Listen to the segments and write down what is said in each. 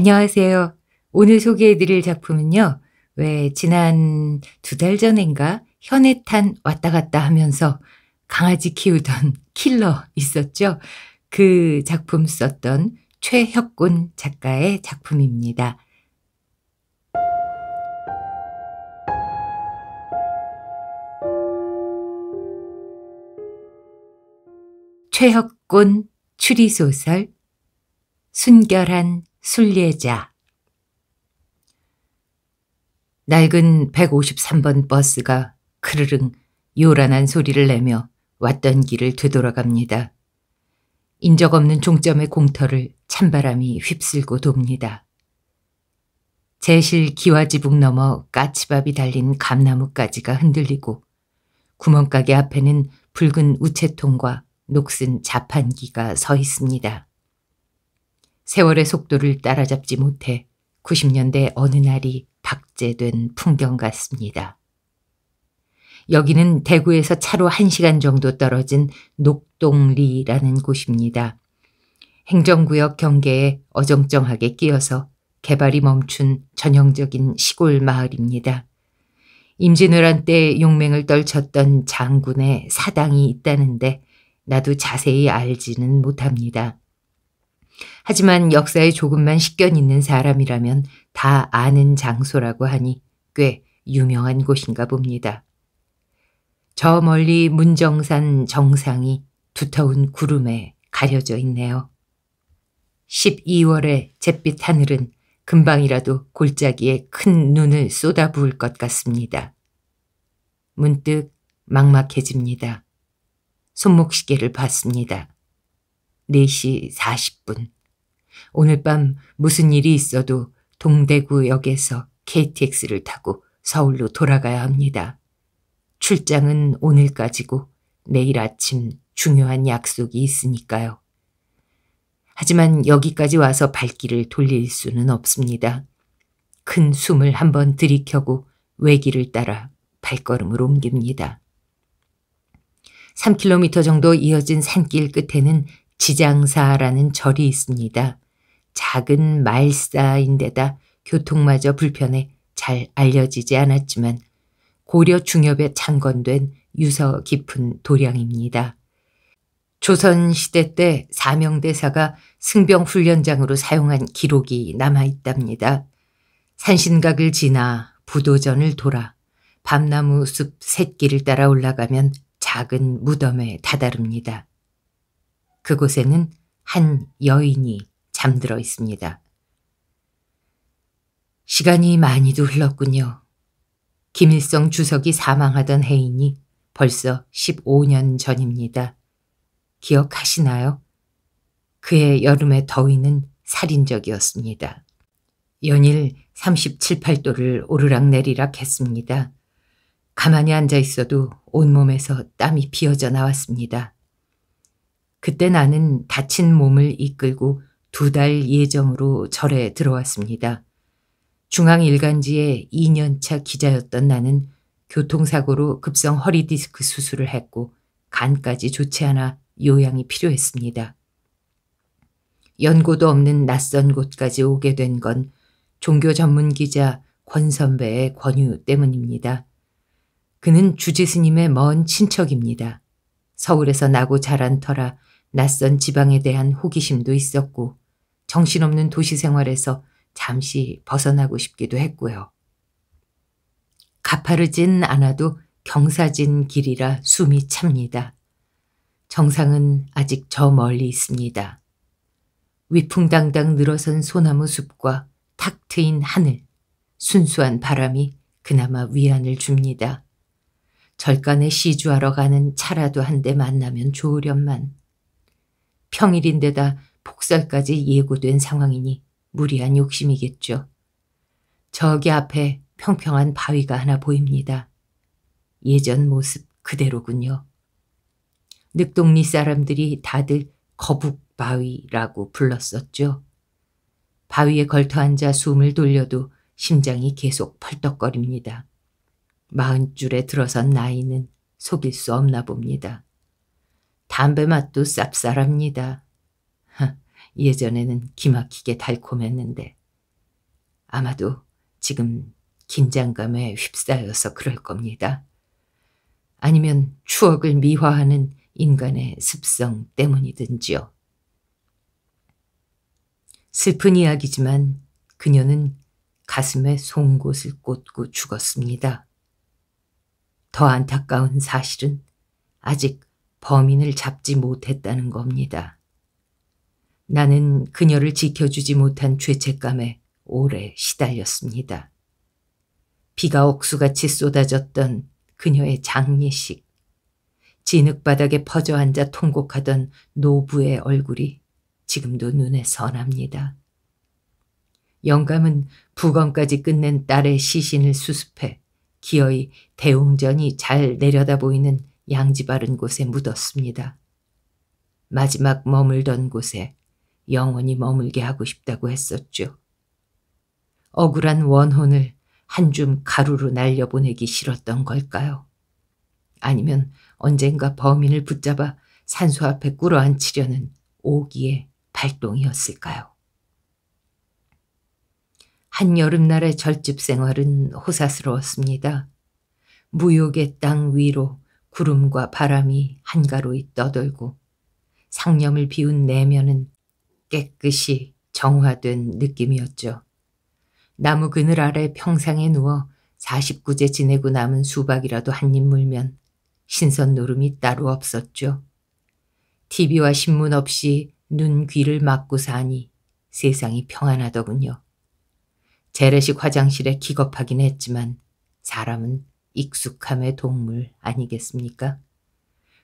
안녕하세요. 오늘 소개해드릴 작품은요. 왜 지난 두 달 전인가 현해탄 왔다 갔다 하면서 강아지 키우던 킬러 있었죠. 그 작품 썼던 최혁곤 작가의 작품입니다. 최혁곤 추리소설 순결한 순례자 낡은 153번 버스가 크르릉 요란한 소리를 내며 왔던 길을 되돌아갑니다. 인적 없는 종점의 공터를 찬바람이 휩쓸고 돕니다. 제실 기와지붕 너머 까치밥이 달린 감나무까지가 흔들리고 구멍가게 앞에는 붉은 우체통과 녹슨 자판기가 서 있습니다. 세월의 속도를 따라잡지 못해 90년대 어느 날이 박제된 풍경 같습니다. 여기는 대구에서 차로 1시간 정도 떨어진 녹동리라는 곳입니다. 행정구역 경계에 어정쩡하게 끼어서 개발이 멈춘 전형적인 시골 마을입니다. 임진왜란 때 용맹을 떨쳤던 장군의 사당이 있다는데 나도 자세히 알지는 못합니다. 하지만 역사에 조금만 식견 있는 사람이라면 다 아는 장소라고 하니 꽤 유명한 곳인가 봅니다. 저 멀리 문정산 정상이 두터운 구름에 가려져 있네요. 12월의 잿빛 하늘은 금방이라도 골짜기에 큰 눈을 쏟아부을 것 같습니다. 문득 막막해집니다. 손목시계를 봤습니다. 4시 40분. 오늘 밤 무슨 일이 있어도 동대구역에서 KTX를 타고 서울로 돌아가야 합니다. 출장은 오늘까지고 내일 아침 중요한 약속이 있으니까요. 하지만 여기까지 와서 발길을 돌릴 수는 없습니다. 큰 숨을 한번 들이켜고 외길을 따라 발걸음을 옮깁니다. 3km 정도 이어진 산길 끝에는 지장사라는 절이 있습니다. 작은 말사인데다 교통마저 불편해 잘 알려지지 않았지만 고려 중엽에 창건된 유서 깊은 도량입니다. 조선시대 때 사명대사가 승병훈련장으로 사용한 기록이 남아있답니다. 산신각을 지나 부도전을 돌아 밤나무 숲 샛길을 따라 올라가면 작은 무덤에 다다릅니다. 그곳에는 한 여인이 잠들어 있습니다. 시간이 많이도 흘렀군요. 김일성 주석이 사망하던 해인이 벌써 15년 전입니다. 기억하시나요? 그해 여름의 더위는 살인적이었습니다. 연일 37, 8도를 오르락내리락 했습니다. 가만히 앉아 있어도 온몸에서 땀이 비어져 나왔습니다. 그때 나는 다친 몸을 이끌고 두 달 예정으로 절에 들어왔습니다. 중앙 일간지에 2년차 기자였던 나는 교통사고로 급성 허리디스크 수술을 했고 간까지 좋지 않아 요양이 필요했습니다. 연고도 없는 낯선 곳까지 오게 된 건 종교 전문 기자 권 선배의 권유 때문입니다. 그는 주지스님의 먼 친척입니다. 서울에서 나고 자란 터라 낯선 지방에 대한 호기심도 있었고 정신없는 도시 생활에서 잠시 벗어나고 싶기도 했고요. 가파르진 않아도 경사진 길이라 숨이 찹니다. 정상은 아직 저 멀리 있습니다. 위풍당당 늘어선 소나무 숲과 탁 트인 하늘, 순수한 바람이 그나마 위안을 줍니다. 절간에 시주하러 가는 차라도 한 대 만나면 좋으련만. 평일인데다 폭설까지 예고된 상황이니 무리한 욕심이겠죠. 저기 앞에 평평한 바위가 하나 보입니다. 예전 모습 그대로군요. 늑동리 사람들이 다들 거북바위라고 불렀었죠. 바위에 걸터앉아 숨을 돌려도 심장이 계속 펄떡거립니다. 마흔줄에 들어선 나이는 속일 수 없나 봅니다. 담배 맛도 쌉쌀합니다. 예전에는 기막히게 달콤했는데 아마도 지금 긴장감에 휩싸여서 그럴 겁니다. 아니면 추억을 미화하는 인간의 습성 때문이든지요. 슬픈 이야기지만 그녀는 가슴에 송곳을 꽂고 죽었습니다. 더 안타까운 사실은 아직 범인을 잡지 못했다는 겁니다. 나는 그녀를 지켜주지 못한 죄책감에 오래 시달렸습니다. 비가 억수같이 쏟아졌던 그녀의 장례식, 진흙바닥에 퍼져앉아 통곡하던 노부의 얼굴이 지금도 눈에 선합니다. 영감은 부검까지 끝낸 딸의 시신을 수습해 기어이 대웅전이 잘 내려다보이는 양지 바른 곳에 묻었습니다. 마지막 머물던 곳에 영원히 머물게 하고 싶다고 했었죠. 억울한 원혼을 한 줌 가루로 날려보내기 싫었던 걸까요? 아니면 언젠가 범인을 붙잡아 산소 앞에 꿇어앉히려는 오기의 발동이었을까요? 한여름날의 절집 생활은 호사스러웠습니다. 무욕의 땅 위로 구름과 바람이 한가로이 떠돌고 상념을 비운 내면은 깨끗이 정화된 느낌이었죠. 나무 그늘 아래 평상에 누워 49제 지내고 남은 수박이라도 한 입 물면 신선 노름이 따로 없었죠. TV와 신문 없이 눈 귀를 막고 사니 세상이 평안하더군요. 재래식 화장실에 기겁하긴 했지만 사람은 익숙함의 동물 아니겠습니까?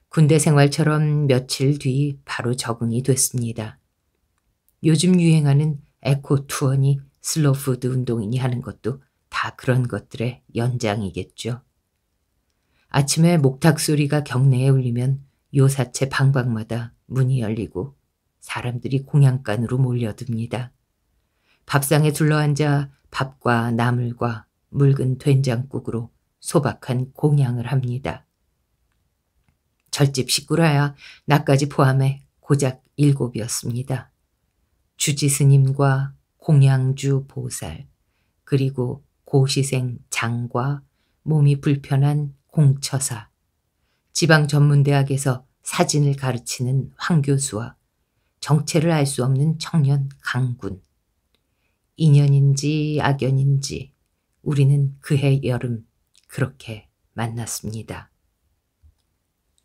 군대 생활처럼 며칠 뒤 바로 적응이 됐습니다. 요즘 유행하는 에코 투어니 슬로푸드 운동이니 하는 것도 다 그런 것들의 연장이겠죠. 아침에 목탁 소리가 경내에 울리면 요사체 방방마다 문이 열리고 사람들이 공양간으로 몰려듭니다. 밥상에 둘러앉아 밥과 나물과 묽은 된장국으로 소박한 공양을 합니다. 절집 식구라야 나까지 포함해 고작 일곱이었습니다. 주지 스님과 공양주 보살, 그리고 고시생 장과 몸이 불편한 공처사, 지방 전문대학에서 사진을 가르치는 황 교수와 정체를 알 수 없는 청년 강군. 인연인지 악연인지 우리는 그해 여름 그렇게 만났습니다.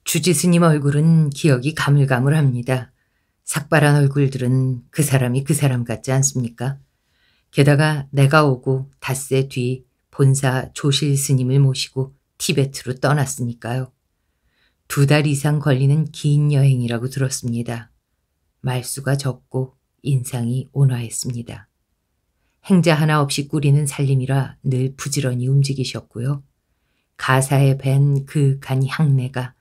주지스님 얼굴은 기억이 가물가물합니다. 삭발한 얼굴들은 그 사람이 그 사람 같지 않습니까? 게다가 내가 오고 닷새 뒤 본사 조실 스님을 모시고 티베트로 떠났으니까요. 두 달 이상 걸리는 긴 여행이라고 들었습니다. 말수가 적고 인상이 온화했습니다. 행자 하나 없이 꾸리는 살림이라 늘 부지런히 움직이셨고요. 가사에 밴 그윽한 향내가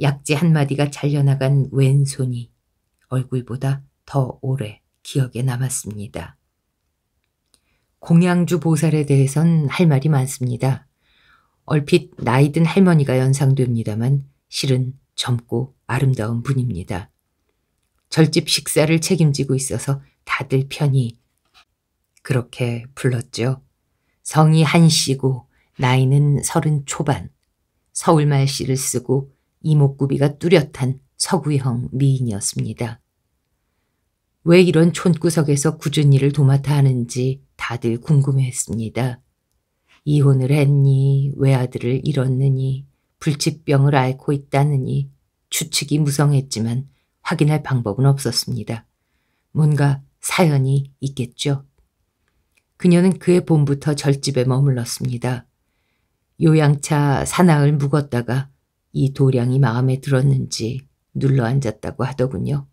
약지 한마디가 잘려나간 왼손이 얼굴보다 더 오래 기억에 남았습니다. 공양주 보살에 대해선 할 말이 많습니다. 얼핏 나이든 할머니가 연상됩니다만 실은 젊고 아름다운 분입니다. 절집 식사를 책임지고 있어서 다들 편히 그렇게 불렀죠. 성이 한씨고 나이는 서른 초반, 서울말씨를 쓰고 이목구비가 뚜렷한 서구형 미인이었습니다. 왜 이런 촌구석에서 굳은 일을 도맡아 하는지 다들 궁금해했습니다. 이혼을 했니, 외아들을 잃었느니, 불치병을 앓고 있다느니 추측이 무성했지만 확인할 방법은 없었습니다. 뭔가 사연이 있겠죠. 그녀는 그의 봄부터 절집에 머물렀습니다. 요양차 사나을 묵었다가 이 도량이 마음에 들었는지 눌러앉았다고 하더군요.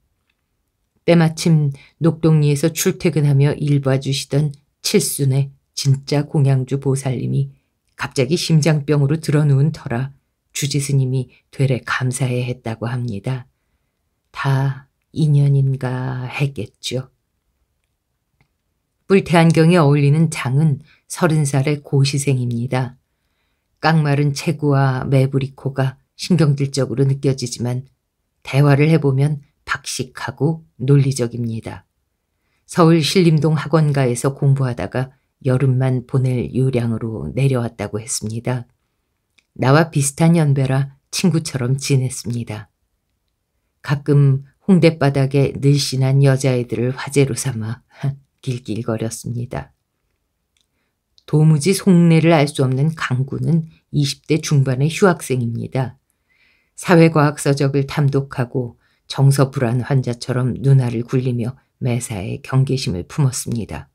때마침 녹동리에서 출퇴근하며 일 봐주시던 칠순의 진짜 공양주 보살님이 갑자기 심장병으로 드러누운 터라 주지스님이 되레 감사해 했다고 합니다. 다 인연인가 했겠죠. 불태 안경에 어울리는 장은 서른 살의 고시생입니다. 깡마른 체구와 매부리코가 신경질적으로 느껴지지만 대화를 해보면 박식하고 논리적입니다. 서울 신림동 학원가에서 공부하다가 여름만 보낼 요량으로 내려왔다고 했습니다. 나와 비슷한 연배라 친구처럼 지냈습니다. 가끔 홍대바닥에 늘씬한 여자애들을 화제로 삼아 길길거렸습니다. 도무지 속내를 알 수 없는 강구는 20대 중반의 휴학생입니다. 사회과학 서적을 탐독하고 정서 불안 환자처럼 누나를 굴리며 매사에 경계심을 품었습니다.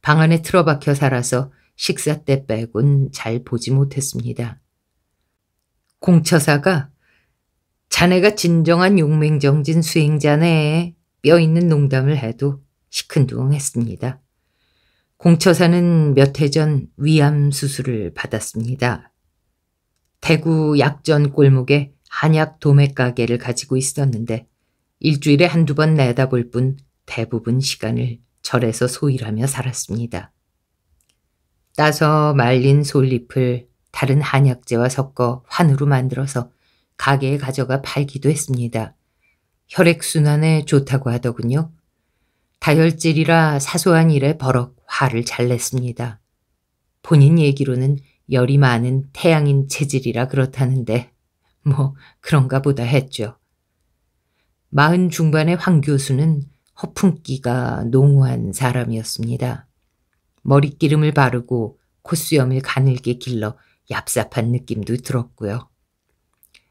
방 안에 틀어박혀 살아서 식사 때 빼곤 잘 보지 못했습니다. 공처사가 자네가 진정한 용맹정진 수행자네 뼈 있는 농담을 해도 시큰둥했습니다. 공처사는 몇 해 전 위암 수술을 받았습니다. 대구 약전 골목에 한약 도매 가게를 가지고 있었는데 일주일에 한두 번 내다볼 뿐 대부분 시간을 절에서 소일하며 살았습니다. 따서 말린 솔잎을 다른 한약재와 섞어 환으로 만들어서 가게에 가져가 팔기도 했습니다. 혈액순환에 좋다고 하더군요. 다혈질이라 사소한 일에 버럭 화를 잘 냈습니다. 본인 얘기로는 열이 많은 태양인 체질이라 그렇다는데 뭐 그런가 보다 했죠. 마흔 중반의 황 교수는 허풍기가 농후한 사람이었습니다. 머릿기름을 바르고 콧수염을 가늘게 길러 얍삽한 느낌도 들었고요.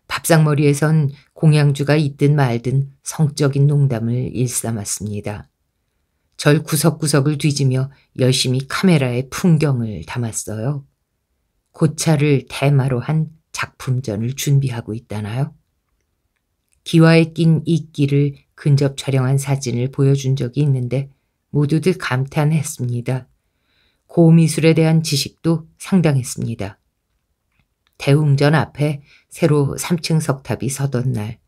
밥상머리에선 공양주가 있든 말든 성적인 농담을 일삼았습니다. 절 구석구석을 뒤지며 열심히 카메라에 풍경을 담았어요. 고차를 대마로 한 작품전을 준비하고 있다나요? 기와에 낀 이끼를 근접 촬영한 사진을 보여준 적이 있는데 모두들 감탄했습니다. 고미술에 대한 지식도 상당했습니다. 대웅전 앞에 새로 3층 석탑이 서던 날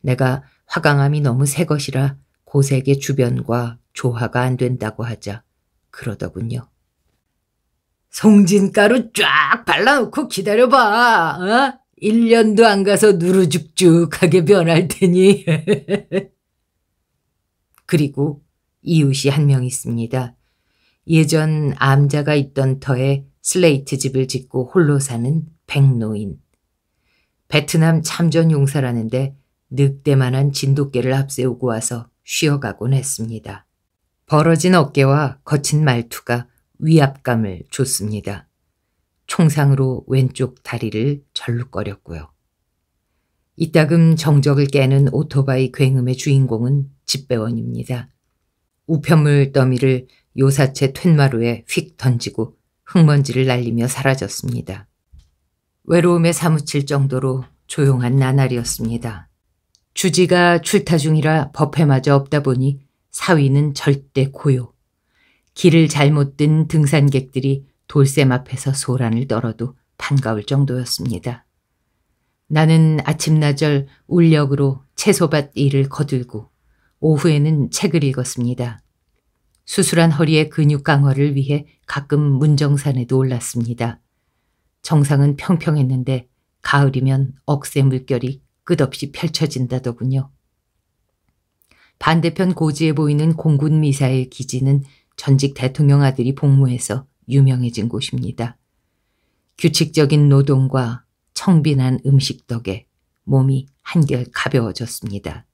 내가 화강암이 너무 새 것이라 고색의 주변과 조화가 안 된다고 하자 그러더군요. 송진가루 쫙 발라놓고 기다려봐. 어? 1년도 안 가서 누르죽죽하게 변할 테니. 그리고 이웃이 한 명 있습니다. 예전 암자가 있던 터에 슬레이트 집을 짓고 홀로 사는 백노인. 베트남 참전 용사라는데 늑대만한 진돗개를 앞세우고 와서 쉬어가곤 했습니다. 벌어진 어깨와 거친 말투가 위압감을 줬습니다. 총상으로 왼쪽 다리를 절룩거렸고요. 이따금 정적을 깨는 오토바이 굉음의 주인공은 집배원입니다. 우편물 더미를 요사채 툇마루에 휙 던지고 흙먼지를 날리며 사라졌습니다. 외로움에 사무칠 정도로 조용한 나날이었습니다. 주지가 출타 중이라 법회마저 없다 보니 사위는 절대 고요. 길을 잘못 든 등산객들이 돌샘 앞에서 소란을 떨어도 반가울 정도였습니다. 나는 아침나절 울력으로 채소밭 일을 거들고 오후에는 책을 읽었습니다. 수술한 허리의 근육 강화를 위해 가끔 문정산에도 올랐습니다. 정상은 평평했는데 가을이면 억새 물결이 끝없이 펼쳐진다더군요. 반대편 고지에 보이는 공군 미사일 기지는 전직 대통령 아들이 복무해서 유명해진 곳입니다. 규칙적인 노동과 청빈한 음식 덕에 몸이 한결 가벼워졌습니다.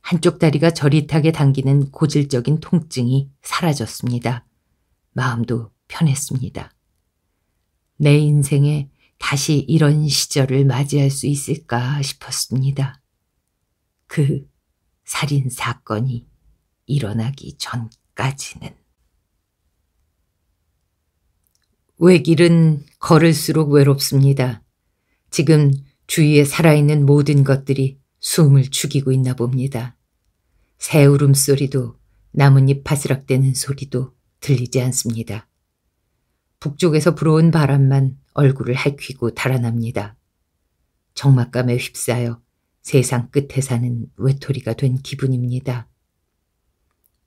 한쪽 다리가 저릿하게 당기는 고질적인 통증이 사라졌습니다. 마음도 편했습니다. 내 인생에 다시 이런 시절을 맞이할 수 있을까 싶었습니다. 그 살인 사건이 일어나기 전까지는. 외길은 걸을수록 외롭습니다. 지금 주위에 살아있는 모든 것들이 숨을 죽이고 있나 봅니다. 새 울음소리도 나뭇잎 파스락대는 소리도 들리지 않습니다. 북쪽에서 불어온 바람만 얼굴을 핥히고 달아납니다. 정막감에 휩싸여 세상 끝에 사는 외톨이가 된 기분입니다.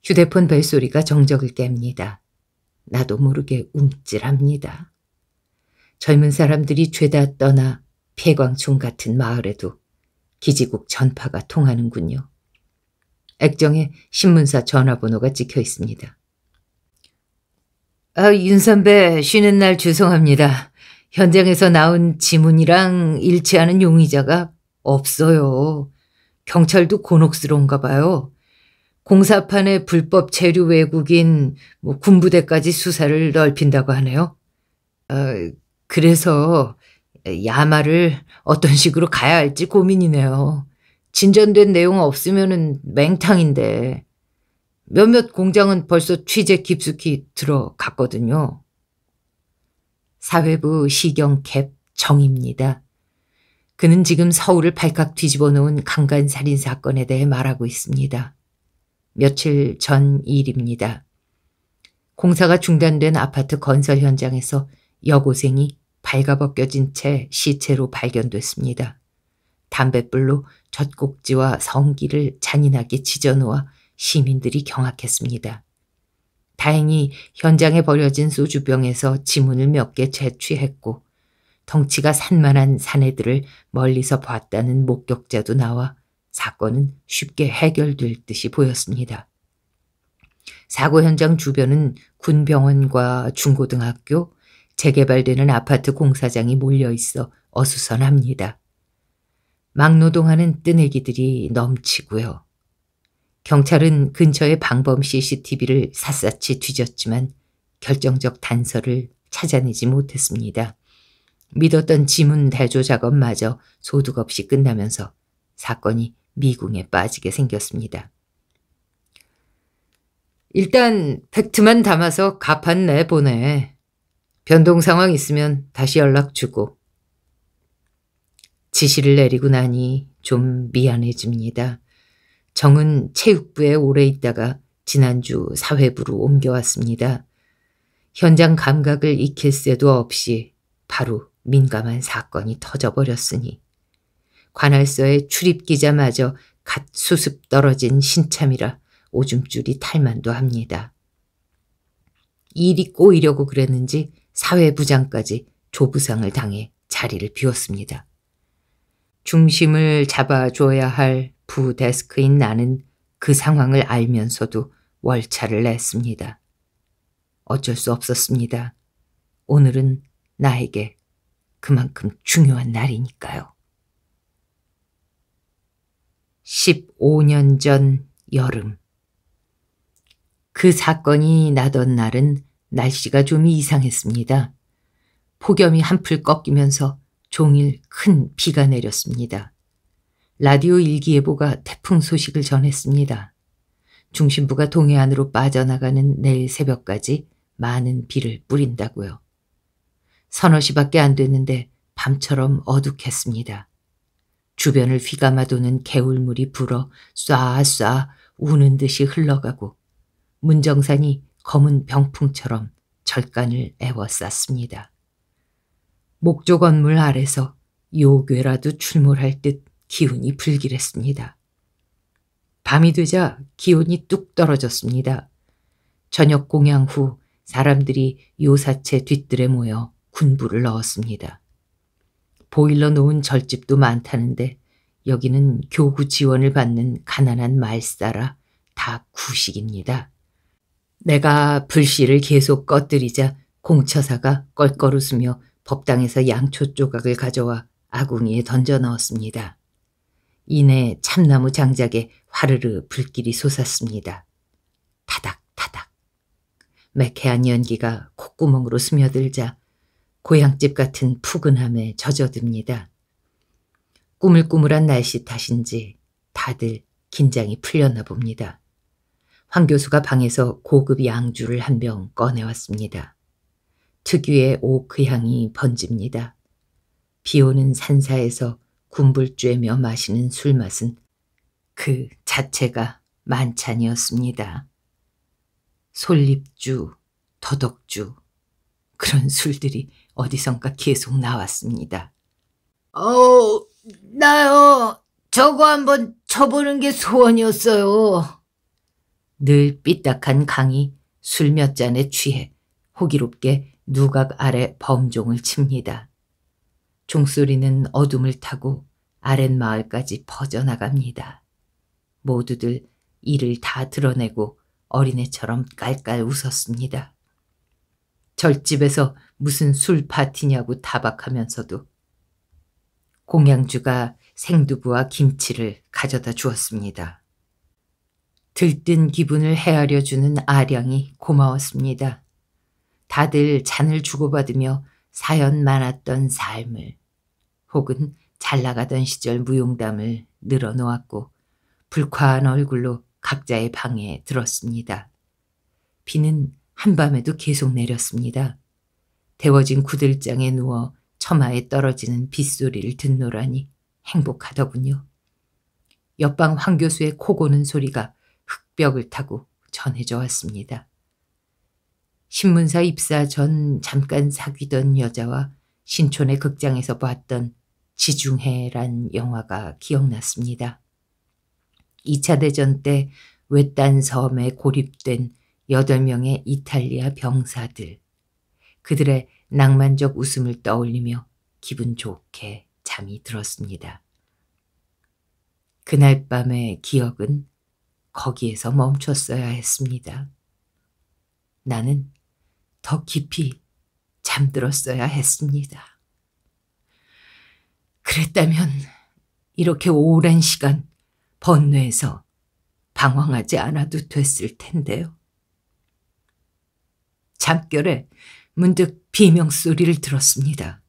휴대폰 벨소리가 정적을 깹니다. 나도 모르게 움찔합니다. 젊은 사람들이 죄다 떠나 폐광촌 같은 마을에도 기지국 전파가 통하는군요. 액정에 신문사 전화번호가 찍혀 있습니다. 아, 윤 선배 쉬는 날 죄송합니다. 현장에서 나온 지문이랑 일치하는 용의자가 없어요. 경찰도 곤혹스러운가 봐요. 공사판에 불법 재류 외국인 뭐 군부대까지 수사를 넓힌다고 하네요. 어, 그래서 야마를 어떤 식으로 가야 할지 고민이네요. 진전된 내용 없으면 맹탕인데 몇몇 공장은 벌써 취재 깊숙이 들어갔거든요. 사회부 시경캡 정입니다. 그는 지금 서울을 발칵 뒤집어 놓은 강간살인 사건에 대해 말하고 있습니다. 며칠 전 일입니다. 공사가 중단된 아파트 건설 현장에서 여고생이 발가벗겨진 채 시체로 발견됐습니다. 담뱃불로 젖꼭지와 성기를 잔인하게 지져놓아 시민들이 경악했습니다. 다행히 현장에 버려진 소주병에서 지문을 몇 개 채취했고 덩치가 산만한 사내들을 멀리서 봤다는 목격자도 나와 사건은 쉽게 해결될 듯이 보였습니다. 사고 현장 주변은 군병원과 중고등학교, 재개발되는 아파트 공사장이 몰려 있어 어수선합니다. 막노동하는 뜨내기들이 넘치고요. 경찰은 근처의 방범 CCTV를 샅샅이 뒤졌지만 결정적 단서를 찾아내지 못했습니다. 믿었던 지문 대조 작업마저 소득 없이 끝나면서 사건이 미궁에 빠지게 생겼습니다. 일단 팩트만 담아서 가판 내보내. 변동 상황 있으면 다시 연락 주고. 지시를 내리고 나니 좀 미안해집니다. 정은 체육부에 오래 있다가 지난주 사회부로 옮겨왔습니다. 현장 감각을 익힐 새도 없이 바로 민감한 사건이 터져버렸으니 관할서에 출입기자마저 갓 수습 떨어진 신참이라 오줌줄이 탈만도 합니다. 일이 꼬이려고 그랬는지 사회부장까지 조부상을 당해 자리를 비웠습니다. 중심을 잡아줘야 할 부데스크인 나는 그 상황을 알면서도 월차를 냈습니다. 어쩔 수 없었습니다. 오늘은 나에게 그만큼 중요한 날이니까요. 15년 전 여름. 그 사건이 나던 날은 날씨가 좀 이상했습니다. 폭염이 한풀 꺾이면서 종일 큰 비가 내렸습니다. 라디오 일기예보가 태풍 소식을 전했습니다. 중심부가 동해안으로 빠져나가는 내일 새벽까지 많은 비를 뿌린다고요. 서너 시밖에 안 됐는데 밤처럼 어둑했습니다. 주변을 휘감아 도는 개울물이 불어 쏴쏴 우는 듯이 흘러가고 문정산이 검은 병풍처럼 절간을 애워쌌습니다. 목조 건물 아래서 요괴라도 출몰할 듯 기운이 불길했습니다. 밤이 되자 기운이뚝 떨어졌습니다. 저녁 공양 후 사람들이 요사채 뒤뜰에 모여 군부를 넣었습니다. 보일러 놓은 절집도 많다는데 여기는 교구 지원을 받는 가난한 말싸라 다 구식입니다. 내가 불씨를 계속 꺼뜨리자 공처사가 껄껄 웃으며 법당에서 양초 조각을 가져와 아궁이에 던져 넣었습니다. 이내 참나무 장작에 화르르 불길이 솟았습니다. 타닥 타닥. 매캐한 연기가 콧구멍으로 스며들자 고향집 같은 푸근함에 젖어듭니다. 꾸물꾸물한 날씨 탓인지 다들 긴장이 풀렸나 봅니다. 황 교수가 방에서 고급 양주를 한 병 꺼내왔습니다. 특유의 오크 그 향이 번집니다. 비 오는 산사에서 군불죄며 마시는 술맛은 그 자체가 만찬이었습니다. 솔잎주, 더덕주, 그런 술들이 어디선가 계속 나왔습니다. 어, 나요. 저거 한번 쳐보는 게 소원이었어요. 늘 삐딱한 강이 술 몇 잔에 취해 호기롭게 누각 아래 범종을 칩니다. 종소리는 어둠을 타고 아랫마을까지 퍼져나갑니다. 모두들 이를 다 드러내고 어린애처럼 깔깔 웃었습니다. 절집에서 무슨 술 파티냐고 타박하면서도 공양주가 생두부와 김치를 가져다 주었습니다. 들뜬 기분을 헤아려 주는 아량이 고마웠습니다. 다들 잔을 주고받으며 사연 많았던 삶을 혹은 잘 나가던 시절 무용담을 늘어놓았고 불쾌한 얼굴로 각자의 방에 들었습니다. 비는 한밤에도 계속 내렸습니다. 데워진 구들장에 누워 처마에 떨어지는 빗소리를 듣노라니 행복하더군요. 옆방 황 교수의 코 고는 소리가 흙벽을 타고 전해져 왔습니다. 신문사 입사 전 잠깐 사귀던 여자와 신촌의 극장에서 봤던 지중해란 영화가 기억났습니다. 2차 대전 때 외딴 섬에 고립된 8명의 이탈리아 병사들. 그들의 낭만적 웃음을 떠올리며 기분 좋게 잠이 들었습니다. 그날 밤의 기억은 거기에서 멈췄어야 했습니다. 나는 더 깊이 잠들었어야 했습니다. 그랬다면 이렇게 오랜 시간 번뇌에서 방황하지 않아도 됐을 텐데요. 잠결에 문득 비명 소리를 들었습니다.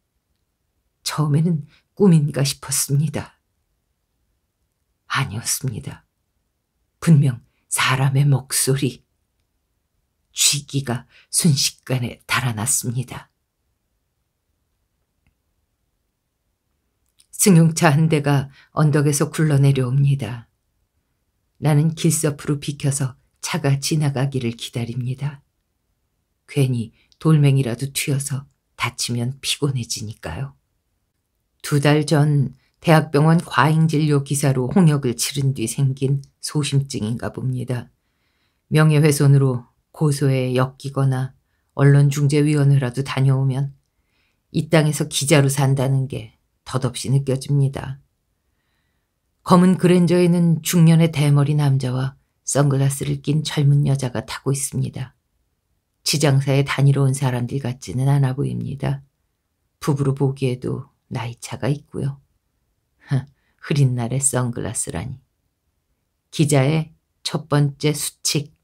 처음에는 꿈인가 싶었습니다. 아니었습니다. 분명 사람의 목소리. 쥐기가 순식간에 달아났습니다. 승용차 한 대가 언덕에서 굴러내려옵니다. 나는 길서으로 비켜서 차가 지나가기를 기다립니다. 괜히 돌멩이라도 튀어서 다치면 피곤해지니까요. 두 달 전 대학병원 과잉진료 기사로 홍역을 치른 뒤 생긴 소심증인가 봅니다. 명예훼손으로 고소에 엮이거나 언론중재위원회라도 다녀오면 이 땅에서 기자로 산다는 게 덧없이 느껴집니다. 검은 그랜저에는 중년의 대머리 남자와 선글라스를 낀 젊은 여자가 타고 있습니다. 지장사에 다니러 온 사람들 같지는 않아 보입니다. 부부로 보기에도 나이차가 있고요. 흐린 날의 선글라스라니. 기자의 첫 번째 수칙.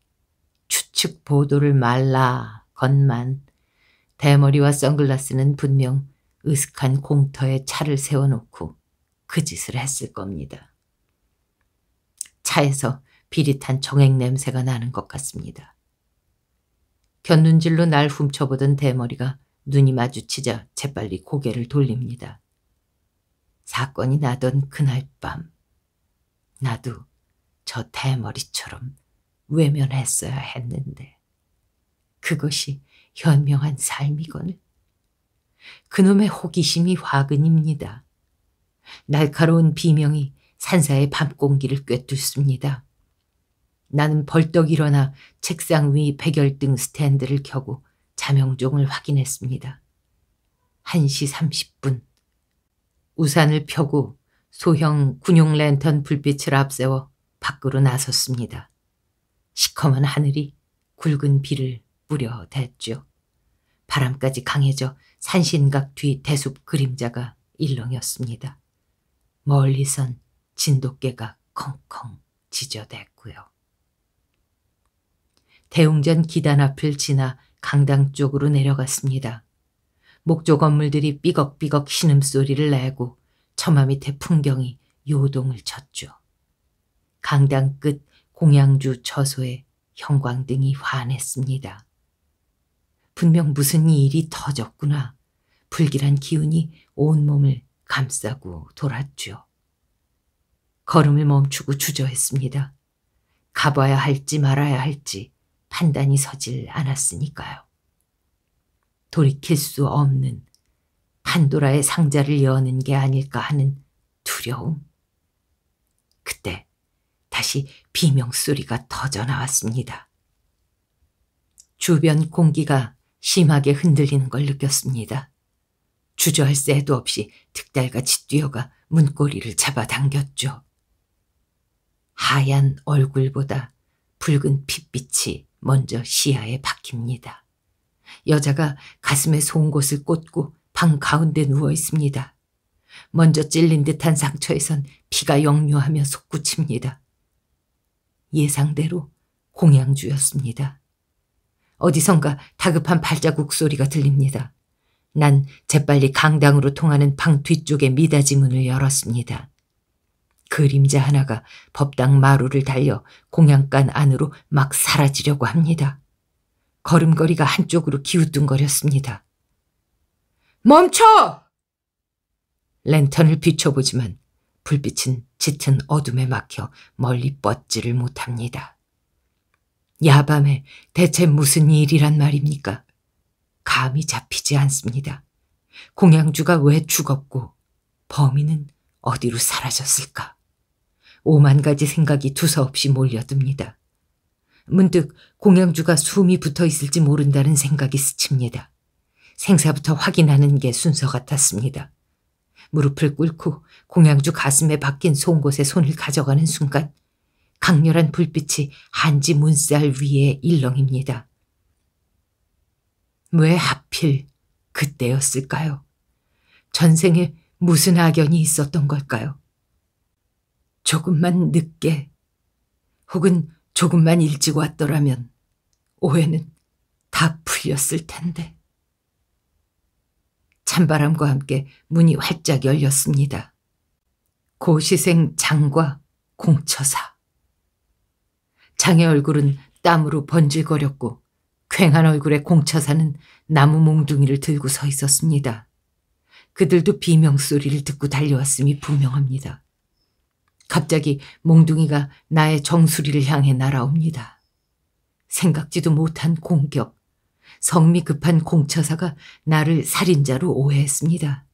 수측 보도를 말라 건만 대머리와 선글라스는 분명 으슥한 공터에 차를 세워놓고 그 짓을 했을 겁니다. 차에서 비릿한 정액 냄새가 나는 것 같습니다. 곁눈질로날 훔쳐보던 대머리가 눈이 마주치자 재빨리 고개를 돌립니다. 사건이 나던 그날 밤 나도 저 대머리처럼 외면했어야 했는데 그것이 현명한 삶이거늘. 그놈의 호기심이 화근입니다. 날카로운 비명이 산사의 밤 공기를 꿰뚫습니다. 나는 벌떡 일어나 책상 위 백열등 스탠드를 켜고 자명종을 확인했습니다. 1시 30분. 우산을 펴고 소형 군용 랜턴 불빛을 앞세워 밖으로 나섰습니다. 시커먼 하늘이 굵은 비를 뿌려댔죠. 바람까지 강해져 산신각 뒤 대숲 그림자가 일렁였습니다. 멀리선 진돗개가 콩콩 지저댔고요. 대웅전 기단 앞을 지나 강당 쪽으로 내려갔습니다. 목조 건물들이 삐걱삐걱 신음소리를 내고 처마 밑에 풍경이 요동을 쳤죠. 강당 끝 공양주 처소에 형광등이 환했습니다. 분명 무슨 일이 터졌구나. 불길한 기운이 온몸을 감싸고 돌았죠. 걸음을 멈추고 주저했습니다. 가봐야 할지 말아야 할지 판단이 서질 않았으니까요. 돌이킬 수 없는 판도라의 상자를 여는 게 아닐까 하는 두려움. 그때 다시 비명소리가 터져나왔습니다. 주변 공기가 심하게 흔들리는 걸 느꼈습니다. 주저할 새도 없이 특달같이 뛰어가 문고리를 잡아당겼죠. 하얀 얼굴보다 붉은 핏빛이 먼저 시야에 박힙니다. 여자가 가슴에 소은 곳을 꽂고 방 가운데 누워 있습니다. 먼저 찔린 듯한 상처에선 피가 역류하며 솟구칩니다. 예상대로 홍양주였습니다. 어디선가 다급한 발자국 소리가 들립니다. 난 재빨리 강당으로 통하는 방 뒤쪽의 미닫이 문을 열었습니다. 그림자 하나가 법당 마루를 달려 공양간 안으로 막 사라지려고 합니다. 걸음걸이가 한쪽으로 기우뚱거렸습니다. 멈춰! 랜턴을 비춰보지만 불빛은 짙은 어둠에 막혀 멀리 뻗지를 못합니다. 야밤에 대체 무슨 일이란 말입니까? 감이 잡히지 않습니다. 공양주가 왜 죽었고 범인은 어디로 사라졌을까? 오만 가지 생각이 두서없이 몰려듭니다. 문득 공양주가 숨이 붙어 있을지 모른다는 생각이 스칩니다. 생사부터 확인하는 게 순서 같았습니다. 무릎을 꿇고 공양주 가슴에 박힌 송곳에 손을 가져가는 순간 강렬한 불빛이 한지 문쌀 위에 일렁입니다. 왜 하필 그때였을까요? 전생에 무슨 악연이 있었던 걸까요? 조금만 늦게 혹은 조금만 일찍 왔더라면 오해는 다 풀렸을 텐데. 찬바람과 함께 문이 활짝 열렸습니다. 고시생 장과 공처사. 장의 얼굴은 땀으로 번질거렸고 퀭한 얼굴의 공처사는 나무 몽둥이를 들고 서 있었습니다. 그들도 비명소리를 듣고 달려왔음이 분명합니다. 갑자기 몽둥이가 나의 정수리를 향해 날아옵니다. 생각지도 못한 공격, 성미 급한 공처사가 나를 살인자로 오해했습니다.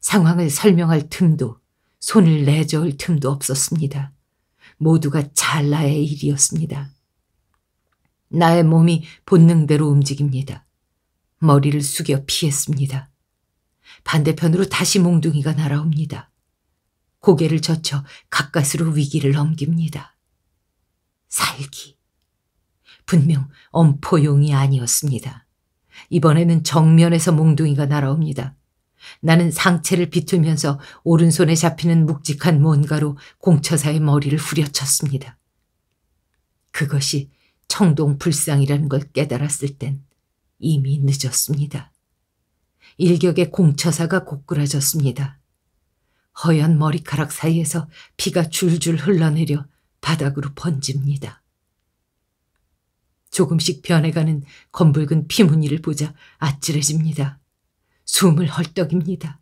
상황을 설명할 틈도 손을 내저을 틈도 없었습니다. 모두가 찰나의 일이었습니다. 나의 몸이 본능대로 움직입니다. 머리를 숙여 피했습니다. 반대편으로 다시 몽둥이가 날아옵니다. 고개를 젖혀 가까스로 위기를 넘깁니다. 살기. 분명 엄포용이 아니었습니다. 이번에는 정면에서 몽둥이가 날아옵니다. 나는 상체를 비틀면서 오른손에 잡히는 묵직한 뭔가로 공처사의 머리를 후려쳤습니다. 그것이 청동 불상이라는 걸 깨달았을 땐 이미 늦었습니다. 일격의 공처사가 고꾸라졌습니다. 허연 머리카락 사이에서 피가 줄줄 흘러내려 바닥으로 번집니다. 조금씩 변해가는 검붉은 피문이를 보자 아찔해집니다. 숨을 헐떡입니다.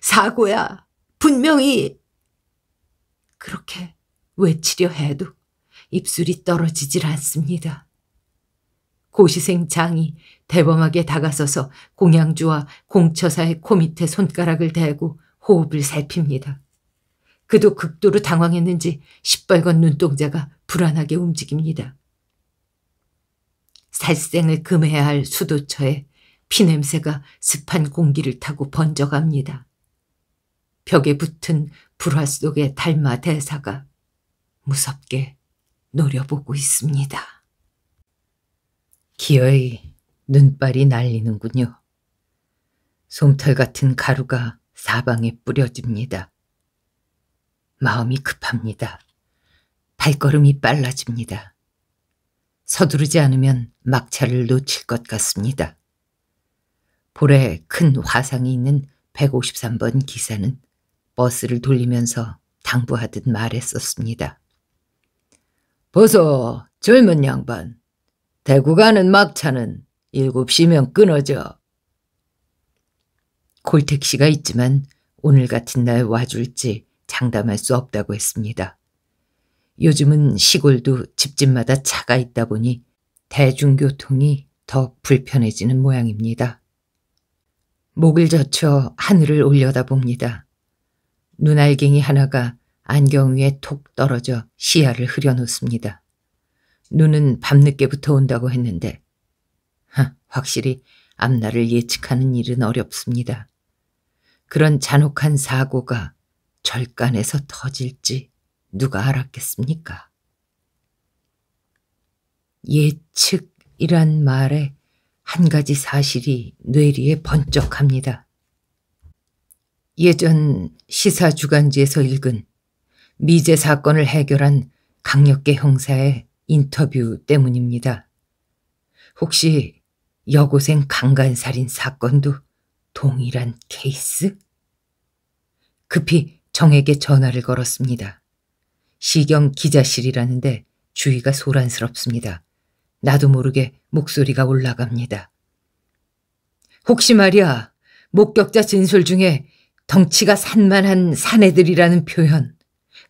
사고야! 분명히! 그렇게 외치려 해도 입술이 떨어지질 않습니다. 고시생 장이 대범하게 다가서서 공양주와 공처사의 코 밑에 손가락을 대고 호흡을 살핍니다. 그도 극도로 당황했는지 시뻘건 눈동자가 불안하게 움직입니다. 살생을 금해야 할 수도처에 피냄새가 습한 공기를 타고 번져갑니다. 벽에 붙은 불화 속의 달마 대사가 무섭게 노려보고 있습니다. 기어이 눈발이 날리는군요. 솜털 같은 가루가 사방에 뿌려집니다. 마음이 급합니다. 발걸음이 빨라집니다. 서두르지 않으면 막차를 놓칠 것 같습니다. 볼에 큰 화상이 있는 153번 기사는 버스를 돌리면서 당부하듯 말했었습니다. 보소 젊은 양반 대구 가는 막차는 7시면 끊어져. 콜택시가 있지만 오늘 같은 날 와줄지 장담할 수 없다고 했습니다. 요즘은 시골도 집집마다 차가 있다 보니 대중교통이 더 불편해지는 모양입니다. 목을 젖혀 하늘을 올려다 봅니다. 눈알갱이 하나가 안경 위에 톡 떨어져 시야를 흐려놓습니다. 눈은 밤늦게부터 온다고 했는데 하, 확실히 앞날을 예측하는 일은 어렵습니다. 그런 잔혹한 사고가 절간에서 터질지 누가 알았겠습니까? 예측이란 말에 한 가지 사실이 뇌리에 번쩍합니다. 예전 시사주간지에서 읽은 미제 사건을 해결한 강력계 형사의 인터뷰 때문입니다. 혹시 여고생 강간살인 사건도 동일한 케이스? 급히 정에게 전화를 걸었습니다. 시경 기자실이라는데 주위가 소란스럽습니다. 나도 모르게 목소리가 올라갑니다. 혹시 말이야, 목격자 진술 중에 덩치가 산만한 사내들이라는 표현,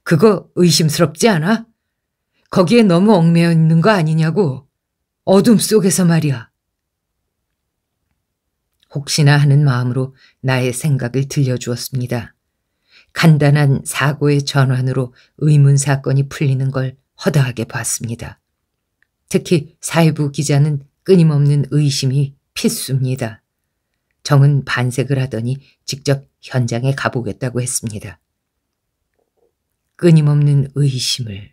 그거 의심스럽지 않아? 거기에 너무 얽매여 있는 거 아니냐고. 어둠 속에서 말이야. 혹시나 하는 마음으로 나의 생각을 들려주었습니다. 간단한 사고의 전환으로 의문 사건이 풀리는 걸 허다하게 봤습니다. 특히 사회부 기자는 끊임없는 의심이 필수입니다. 정은 반색을 하더니 직접 현장에 가보겠다고 했습니다. 끊임없는 의심을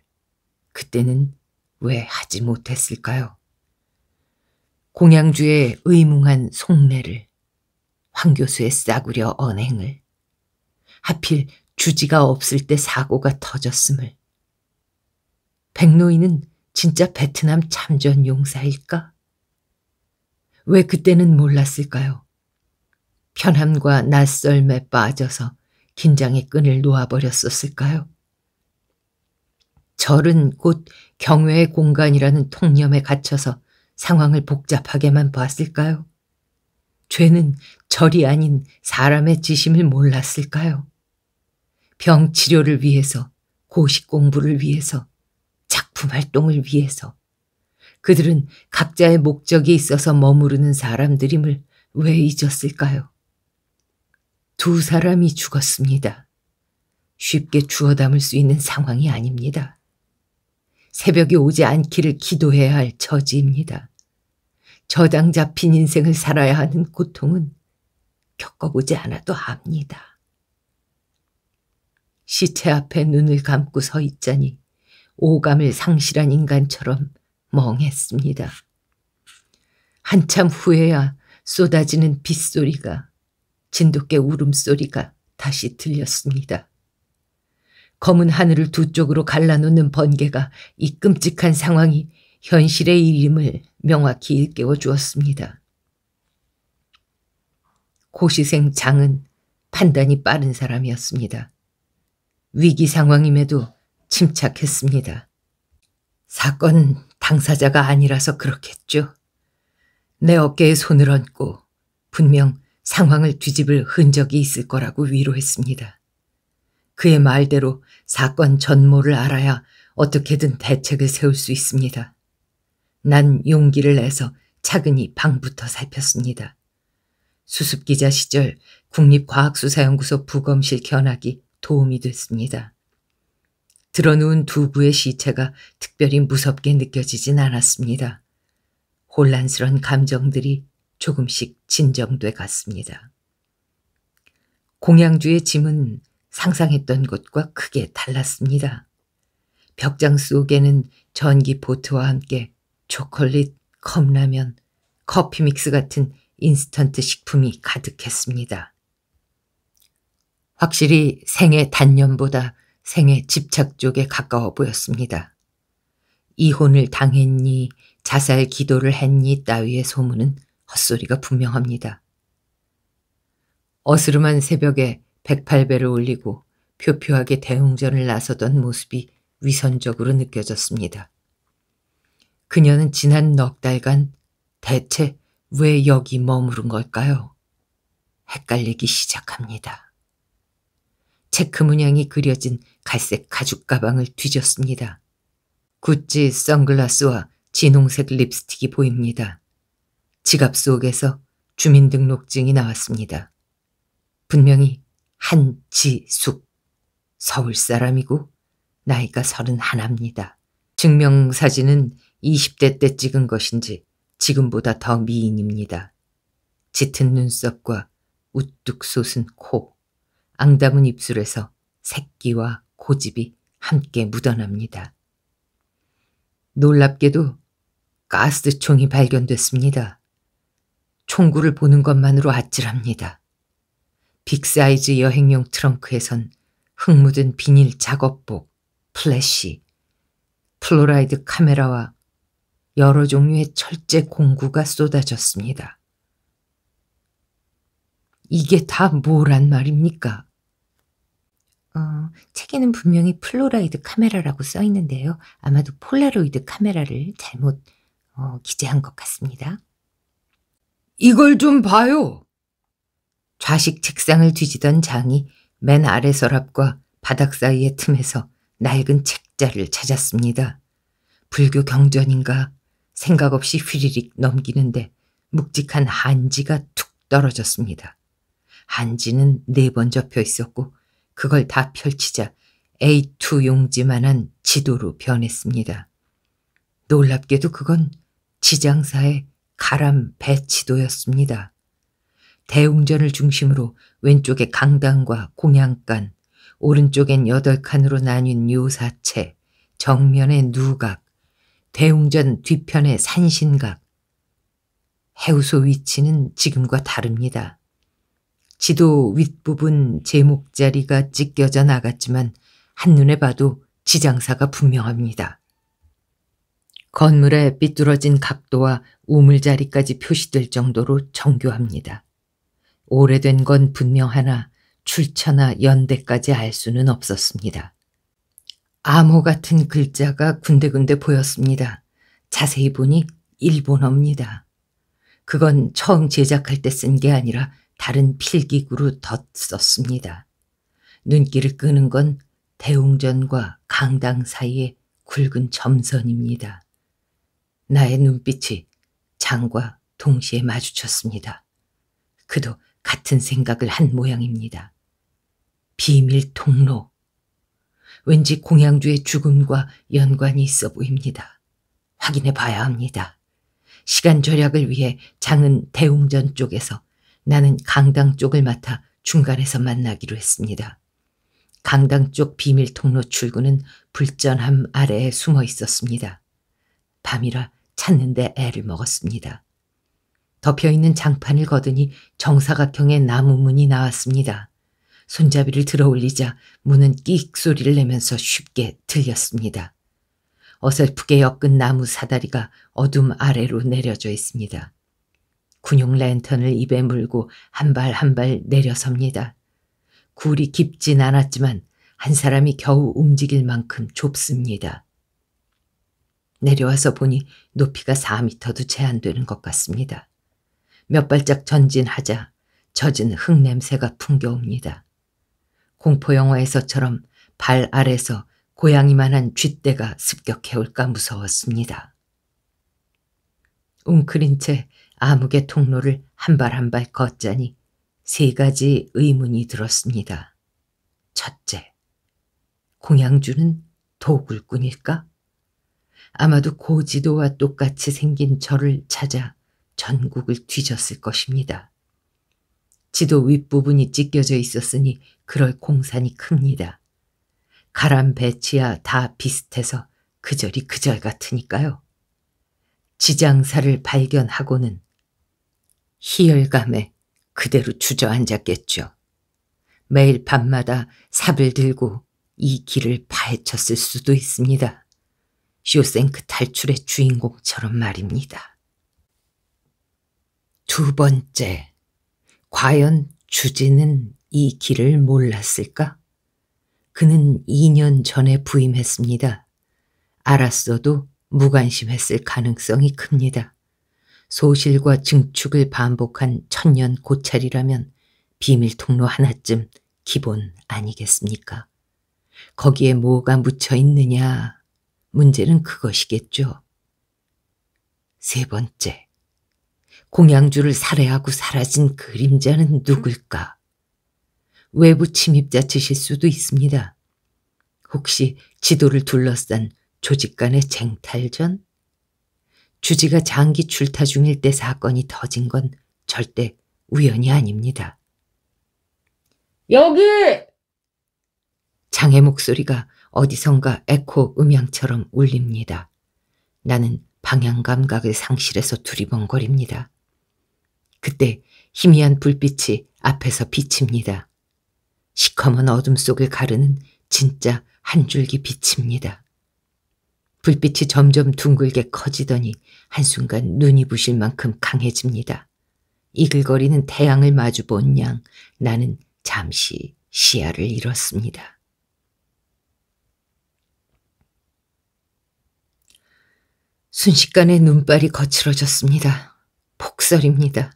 그때는 왜 하지 못했을까요? 공양주의 의문한 속내를 황 교수의 싸구려 언행을 하필 주지가 없을 때 사고가 터졌음을. 백노인은 진짜 베트남 참전 용사일까? 왜 그때는 몰랐을까요? 편함과 낯설매 빠져서 긴장의 끈을 놓아버렸었을까요? 절은 곧 경외의 공간이라는 통념에 갇혀서 상황을 복잡하게만 봤을까요? 죄는 절이 아닌 사람의 지심을 몰랐을까요? 병 치료를 위해서, 고시 공부를 위해서, 작품 활동을 위해서 그들은 각자의 목적이 있어서 머무르는 사람들임을 왜 잊었을까요? 두 사람이 죽었습니다. 쉽게 주워 담을 수 있는 상황이 아닙니다. 새벽이 오지 않기를 기도해야 할 처지입니다. 저장 잡힌 인생을 살아야 하는 고통은 겪어보지 않아도 압니다. 시체 앞에 눈을 감고 서 있자니 오감을 상실한 인간처럼 멍했습니다. 한참 후에야 쏟아지는 빗소리가 진돗개 울음소리가 다시 들렸습니다. 검은 하늘을 두 쪽으로 갈라놓는 번개가 이 끔찍한 상황이 현실의 이름을 명확히 일깨워 주었습니다. 고시생 장은 판단이 빠른 사람이었습니다. 위기 상황임에도 침착했습니다. 사건 당사자가 아니라서 그렇겠죠. 내 어깨에 손을 얹고 분명 상황을 뒤집을 흔적이 있을 거라고 위로했습니다. 그의 말대로 사건 전모를 알아야 어떻게든 대책을 세울 수 있습니다. 난 용기를 내서 차근히 방부터 살폈습니다. 수습기자 시절 국립과학수사연구소 부검실 견학이 도움이 됐습니다. 드러누운 두부의 시체가 특별히 무섭게 느껴지진 않았습니다. 혼란스런 감정들이 조금씩 진정돼 갔습니다. 공양주의 짐은 상상했던 것과 크게 달랐습니다. 벽장 속에는 전기 보트와 함께 초콜릿, 컵라면, 커피 믹스 같은 인스턴트 식품이 가득했습니다. 확실히 생의 단념보다 생의 집착 쪽에 가까워 보였습니다. 이혼을 당했니 자살 기도를 했니 따위의 소문은 헛소리가 분명합니다. 어스름한 새벽에 108배를 올리고 표표하게 대웅전을 나서던 모습이 위선적으로 느껴졌습니다. 그녀는 지난 넉 달간 대체 왜 여기 머무른 걸까요? 헷갈리기 시작합니다. 체크 문양이 그려진 갈색 가죽 가방을 뒤졌습니다. 구찌 선글라스와 진홍색 립스틱이 보입니다. 지갑 속에서 주민등록증이 나왔습니다. 분명히 한지숙. 서울 사람이고 나이가 서른 하나입니다. 증명사진은 20대 때 찍은 것인지 지금보다 더 미인입니다. 짙은 눈썹과 우뚝 솟은 코, 앙담은 입술에서 새끼와 고집이 함께 묻어납니다. 놀랍게도 가스총이 발견됐습니다. 총구를 보는 것만으로 아찔합니다. 빅사이즈 여행용 트렁크에선 흙 묻은 비닐 작업복, 플래시, 플로라이드 카메라와 여러 종류의 철제 공구가 쏟아졌습니다. 이게 다 뭐란 말입니까? 어, 책에는 분명히 플로라이드 카메라라고 써 있는데요. 아마도 폴라로이드 카메라를 잘못 어, 기재한 것 같습니다. 이걸 좀 봐요. 좌식 책상을 뒤지던 장이 맨 아래 서랍과 바닥 사이의 틈에서 낡은 책자를 찾았습니다. 불교 경전인가 생각 없이 휘리릭 넘기는데 묵직한 한지가 툭 떨어졌습니다. 한지는 네 번 접혀 있었고 그걸 다 펼치자 A2 용지만한 지도로 변했습니다. 놀랍게도 그건 지장사의 가람 배치도였습니다. 대웅전을 중심으로 왼쪽에 강당과 공양간, 오른쪽엔 여덟 칸으로 나뉜 묘사체, 정면에 누각, 대웅전 뒤편에 산신각. 해우소 위치는 지금과 다릅니다. 지도 윗부분 제목 자리가 찢겨져 나갔지만 한눈에 봐도 지장사가 분명합니다. 건물의 삐뚤어진 각도와 우물자리까지 표시될 정도로 정교합니다. 오래된 건 분명하나 출처나 연대까지 알 수는 없었습니다. 암호 같은 글자가 군데군데 보였습니다. 자세히 보니 일본어입니다. 그건 처음 제작할 때 쓴 게 아니라 다른 필기구로 덧썼습니다. 눈길을 끄는 건 대웅전과 강당 사이의 굵은 점선입니다. 나의 눈빛이 장과 동시에 마주쳤습니다. 그도 같은 생각을 한 모양입니다. 비밀 통로. 왠지 공양주의 죽음과 연관이 있어 보입니다. 확인해 봐야 합니다. 시간 절약을 위해 장은 대웅전 쪽에서 나는 강당 쪽을 맡아 중간에서 만나기로 했습니다. 강당 쪽 비밀 통로 출구는 불전함 아래에 숨어 있었습니다. 밤이라 찾는데 애를 먹었습니다. 덮여있는 장판을 걷으니 정사각형의 나무 문이 나왔습니다. 손잡이를 들어 올리자 문은 끽 소리를 내면서 쉽게 들렸습니다. 어설프게 엮은 나무 사다리가 어둠 아래로 내려져 있습니다. 군용 랜턴을 입에 물고 한 발 한 발 내려섭니다. 굴이 깊진 않았지만 한 사람이 겨우 움직일 만큼 좁습니다. 내려와서 보니 높이가 4미터도 채안 되는 것 같습니다. 몇 발짝 전진하자 젖은 흙냄새가 풍겨옵니다. 공포영화에서처럼 발 아래서 고양이만한 쥐떼가 습격해올까 무서웠습니다. 웅크린 채 암흑의 통로를 한 발 한 발 걷자니 세 가지 의문이 들었습니다. 첫째, 공양주는 도굴꾼일까? 아마도 고지도와 똑같이 생긴 저를 찾아 전국을 뒤졌을 것입니다. 지도 윗부분이 찢겨져 있었으니 그럴 공산이 큽니다. 가람 배치야 다 비슷해서 그절이 그절 같으니까요. 지장사를 발견하고는 희열감에 그대로 주저앉았겠죠. 매일 밤마다 삽을 들고 이 길을 파헤쳤을 수도 있습니다. 쇼생크 탈출의 주인공처럼 말입니다. 두 번째, 과연 주진은이 길을 몰랐을까? 그는 2년 전에 부임했습니다. 알았어도 무관심했을 가능성이 큽니다. 소실과 증축을 반복한 천년 고찰이라면 비밀 통로 하나쯤 기본 아니겠습니까? 거기에 뭐가 묻혀 있느냐 문제는 그것이겠죠. 세 번째, 공양주를 살해하고 사라진 그림자는 누굴까? 외부 침입자 짓일 수도 있습니다. 혹시 지도를 둘러싼 조직 간의 쟁탈전? 주지가 장기 출타 중일 때 사건이 터진 건 절대 우연이 아닙니다. 여기! 장의 목소리가 어디선가 에코 음향처럼 울립니다. 나는 방향 감각을 상실해서 두리번거립니다. 그때 희미한 불빛이 앞에서 비칩니다. 시커먼 어둠 속을 가르는 진짜 한 줄기 빛입니다. 불빛이 점점 둥글게 커지더니 한순간 눈이 부실 만큼 강해집니다. 이글거리는 태양을 마주 본양 나는 잠시 시야를 잃었습니다. 순식간에 눈발이 거칠어졌습니다. 폭설입니다.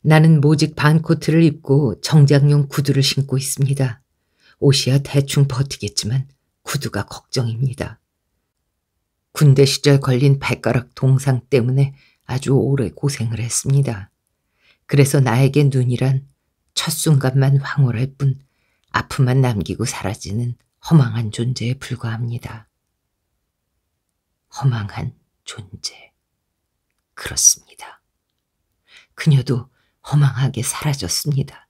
나는 모직 반코트를 입고 정장용 구두를 신고 있습니다. 옷이야 대충 버티겠지만 구두가 걱정입니다. 군대 시절 걸린 발가락 동상 때문에 아주 오래 고생을 했습니다. 그래서 나에게 눈이란 첫 순간만 황홀할 뿐 아픔만 남기고 사라지는 허망한 존재에 불과합니다. 허망한 존재. 그렇습니다. 그녀도 허망하게 사라졌습니다.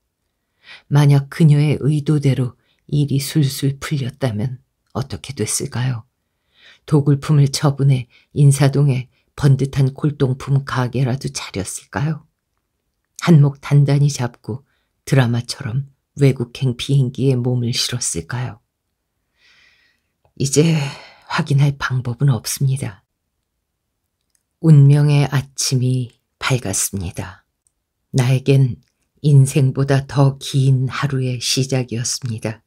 만약 그녀의 의도대로 일이 술술 풀렸다면 어떻게 됐을까요? 도굴품을 처분해 인사동에 번듯한 골동품 가게라도 차렸을까요? 한몫 단단히 잡고 드라마처럼 외국행 비행기에 몸을 실었을까요? 이제 확인할 방법은 없습니다. 운명의 아침이 밝았습니다. 나에겐 인생보다 더 긴 하루의 시작이었습니다.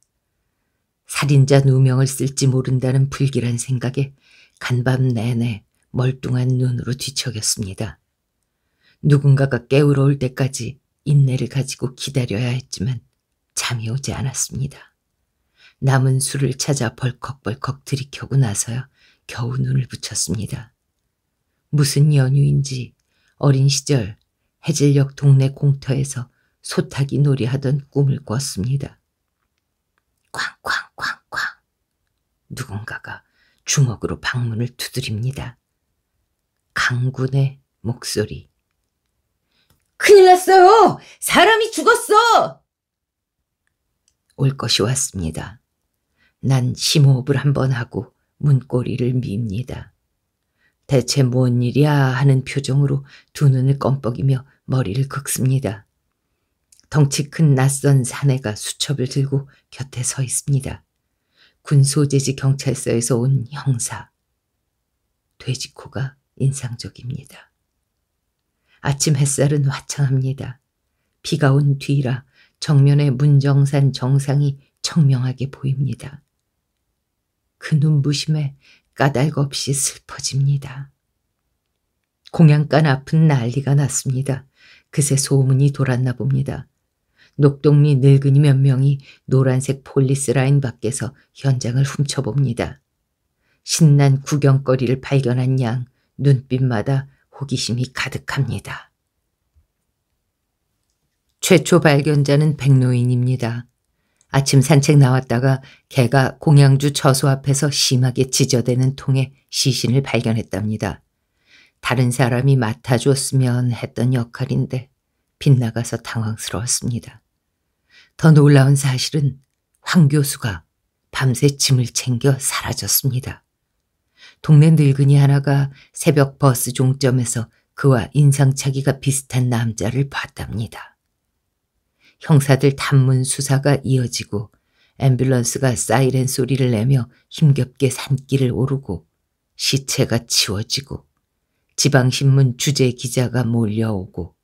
살인자 누명을 쓸지 모른다는 불길한 생각에 간밤 내내 멀뚱한 눈으로 뒤척였습니다. 누군가가 깨우러 올 때까지 인내를 가지고 기다려야 했지만 잠이 오지 않았습니다. 남은 술을 찾아 벌컥벌컥 들이켜고 나서야 겨우 눈을 붙였습니다. 무슨 연유인지 어린 시절 해질녘 동네 공터에서 소타기 놀이하던 꿈을 꿨습니다. 쾅쾅 누군가가 주먹으로 방문을 두드립니다. 강군의 목소리. 큰일 났어요! 사람이 죽었어! 올 것이 왔습니다. 난 심호흡을 한번 하고 문고리를 밉니다. 대체 뭔 일이야 하는 표정으로 두 눈을 껌뻑이며 머리를 긁습니다. 덩치 큰 낯선 사내가 수첩을 들고 곁에 서 있습니다. 군소재지 경찰서에서 온 형사. 돼지코가 인상적입니다. 아침 햇살은 화창합니다. 비가 온 뒤라 정면에 문정산 정상이 청명하게 보입니다. 그 눈부심에 까닭 없이 슬퍼집니다. 공양간 앞은 난리가 났습니다. 그새 소문이 돌았나 봅니다. 녹동리 늙은이 몇 명이 노란색 폴리스 라인 밖에서 현장을 훔쳐봅니다. 신난 구경거리를 발견한 양 눈빛마다 호기심이 가득합니다. 최초 발견자는 백노인입니다. 아침 산책 나왔다가 개가 공양주 처소 앞에서 심하게 지저대는 통에 시신을 발견했답니다. 다른 사람이 맡아줬으면 했던 역할인데 빗나가서 당황스러웠습니다. 더 놀라운 사실은 황 교수가 밤새 짐을 챙겨 사라졌습니다. 동네 늙은이 하나가 새벽 버스 종점에서 그와 인상차기가 비슷한 남자를 봤답니다. 형사들 탐문 수사가 이어지고 앰뷸런스가 사이렌 소리를 내며 힘겹게 산길을 오르고 시체가 치워지고 지방신문 주재 기자가 몰려오고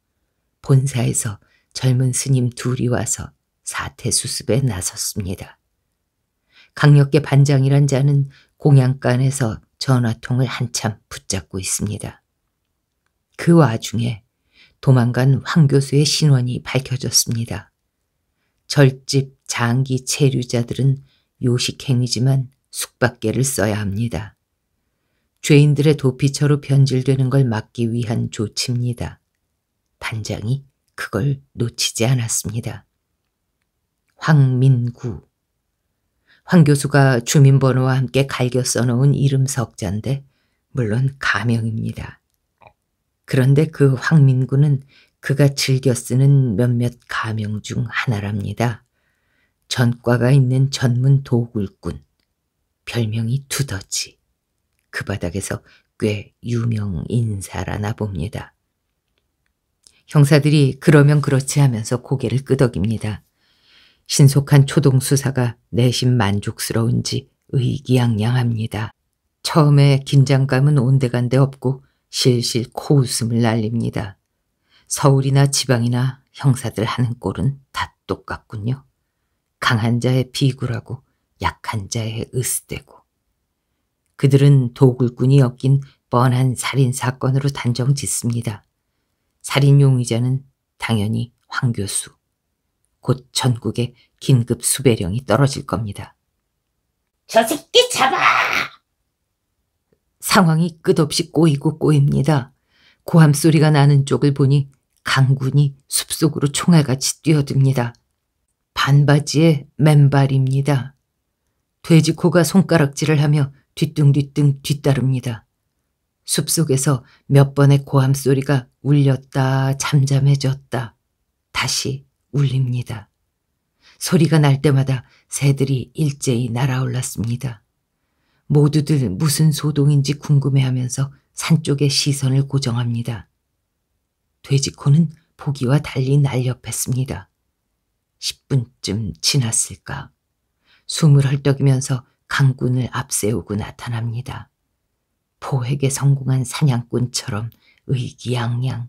본사에서 젊은 스님 둘이 와서 사태 수습에 나섰습니다. 강력계 반장이란 자는 공양간에서 전화통을 한참 붙잡고 있습니다. 그 와중에 도망간 황 교수의 신원이 밝혀졌습니다. 절집 장기 체류자들은 요식행위지만 숙박계를 써야 합니다. 죄인들의 도피처로 변질되는 걸 막기 위한 조치입니다. 반장이 그걸 놓치지 않았습니다. 황민구. 황 교수가 주민번호와 함께 갈겨 써놓은 이름 석자인데 물론 가명입니다. 그런데 그 황민구는 그가 즐겨 쓰는 몇몇 가명 중 하나랍니다. 전과가 있는 전문 도굴꾼, 별명이 두더지. 그 바닥에서 꽤 유명 인사라나 봅니다. 형사들이 그러면 그렇지 하면서 고개를 끄덕입니다. 신속한 초동 수사가 내심 만족스러운지 의기양양합니다. 처음에 긴장감은 온데간데 없고 실실 코웃음을 날립니다. 서울이나 지방이나 형사들 하는 꼴은 다 똑같군요. 강한 자의 비굴하고 약한 자의 으스대고. 그들은 도굴꾼이 엮인 뻔한 살인사건으로 단정 짓습니다. 살인 용의자는 당연히 황 교수. 곧 전국에 긴급 수배령이 떨어질 겁니다. 저 새끼 잡아! 상황이 끝없이 꼬이고 꼬입니다. 고함 소리가 나는 쪽을 보니 강군이 숲속으로 총알같이 뛰어듭니다. 반바지에 맨발입니다. 돼지코가 손가락질을 하며 뒤뚱뒤뚱 뒤따릅니다. 숲속에서 몇 번의 고함 소리가 울렸다 잠잠해졌다 다시 울립니다. 소리가 날 때마다 새들이 일제히 날아올랐습니다. 모두들 무슨 소동인지 궁금해하면서 산 쪽에 시선을 고정합니다. 돼지코는 보기와 달리 날렵했습니다. 10분쯤 지났을까. 숨을 헐떡이면서 강군을 앞세우고 나타납니다. 포획에 성공한 사냥꾼처럼 의기양양.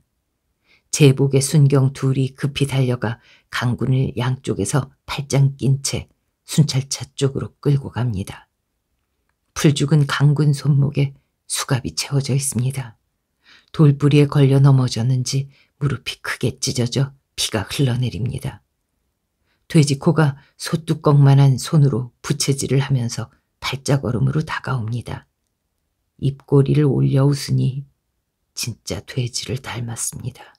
제복의 순경 둘이 급히 달려가 강군을 양쪽에서 팔짱 낀 채 순찰차 쪽으로 끌고 갑니다. 풀죽은 강군 손목에 수갑이 채워져 있습니다. 돌뿌리에 걸려 넘어졌는지 무릎이 크게 찢어져 피가 흘러내립니다. 돼지코가 소뚜껑만한 손으로 부채질을 하면서 발자걸음으로 다가옵니다. 입꼬리를 올려 웃으니 진짜 돼지를 닮았습니다.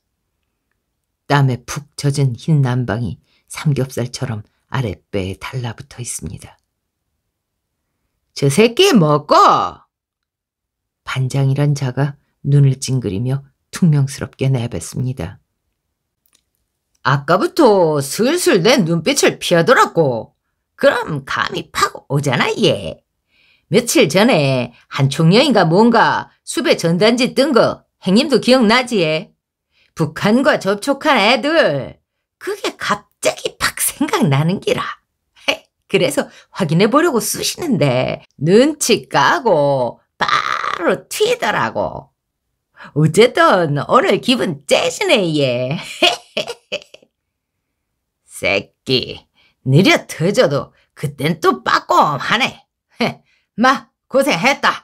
땀에 푹 젖은 흰 난방이 삼겹살처럼 아랫배에 달라붙어 있습니다. 저 새끼 먹고! 반장이란 자가 눈을 찡그리며 퉁명스럽게 내뱉습니다. 아까부터 슬슬 내 눈빛을 피하더라고. 그럼 감이 팍 오잖아, 얘. 며칠 전에 한 총령인가 뭔가 수배 전단지 뜬 거 행님도 기억나지, 얘? 북한과 접촉한 애들 그게 갑자기 팍 생각나는 기라. 그래서 확인해 보려고 쑤시는데 눈치 까고 바로 튀더라고. 어쨌든 오늘 기분 째시네 얘. 새끼 느려 터져도 그땐 또 빠꼼하네. 마 고생했다.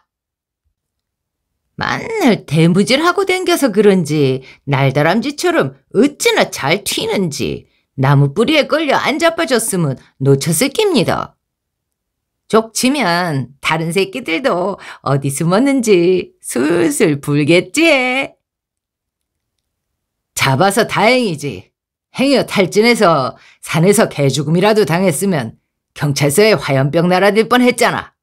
만날 대무질하고 댕겨서 그런지 날다람쥐처럼 어찌나 잘 튀는지 나무 뿌리에 걸려 안 자빠졌으면 놓쳤을 깁니다. 족치면 다른 새끼들도 어디 숨었는지 술술 불겠지. 잡아서 다행이지. 행여 탈진해서 산에서 개죽음이라도 당했으면 경찰서에 화염병 날아들 뻔했잖아.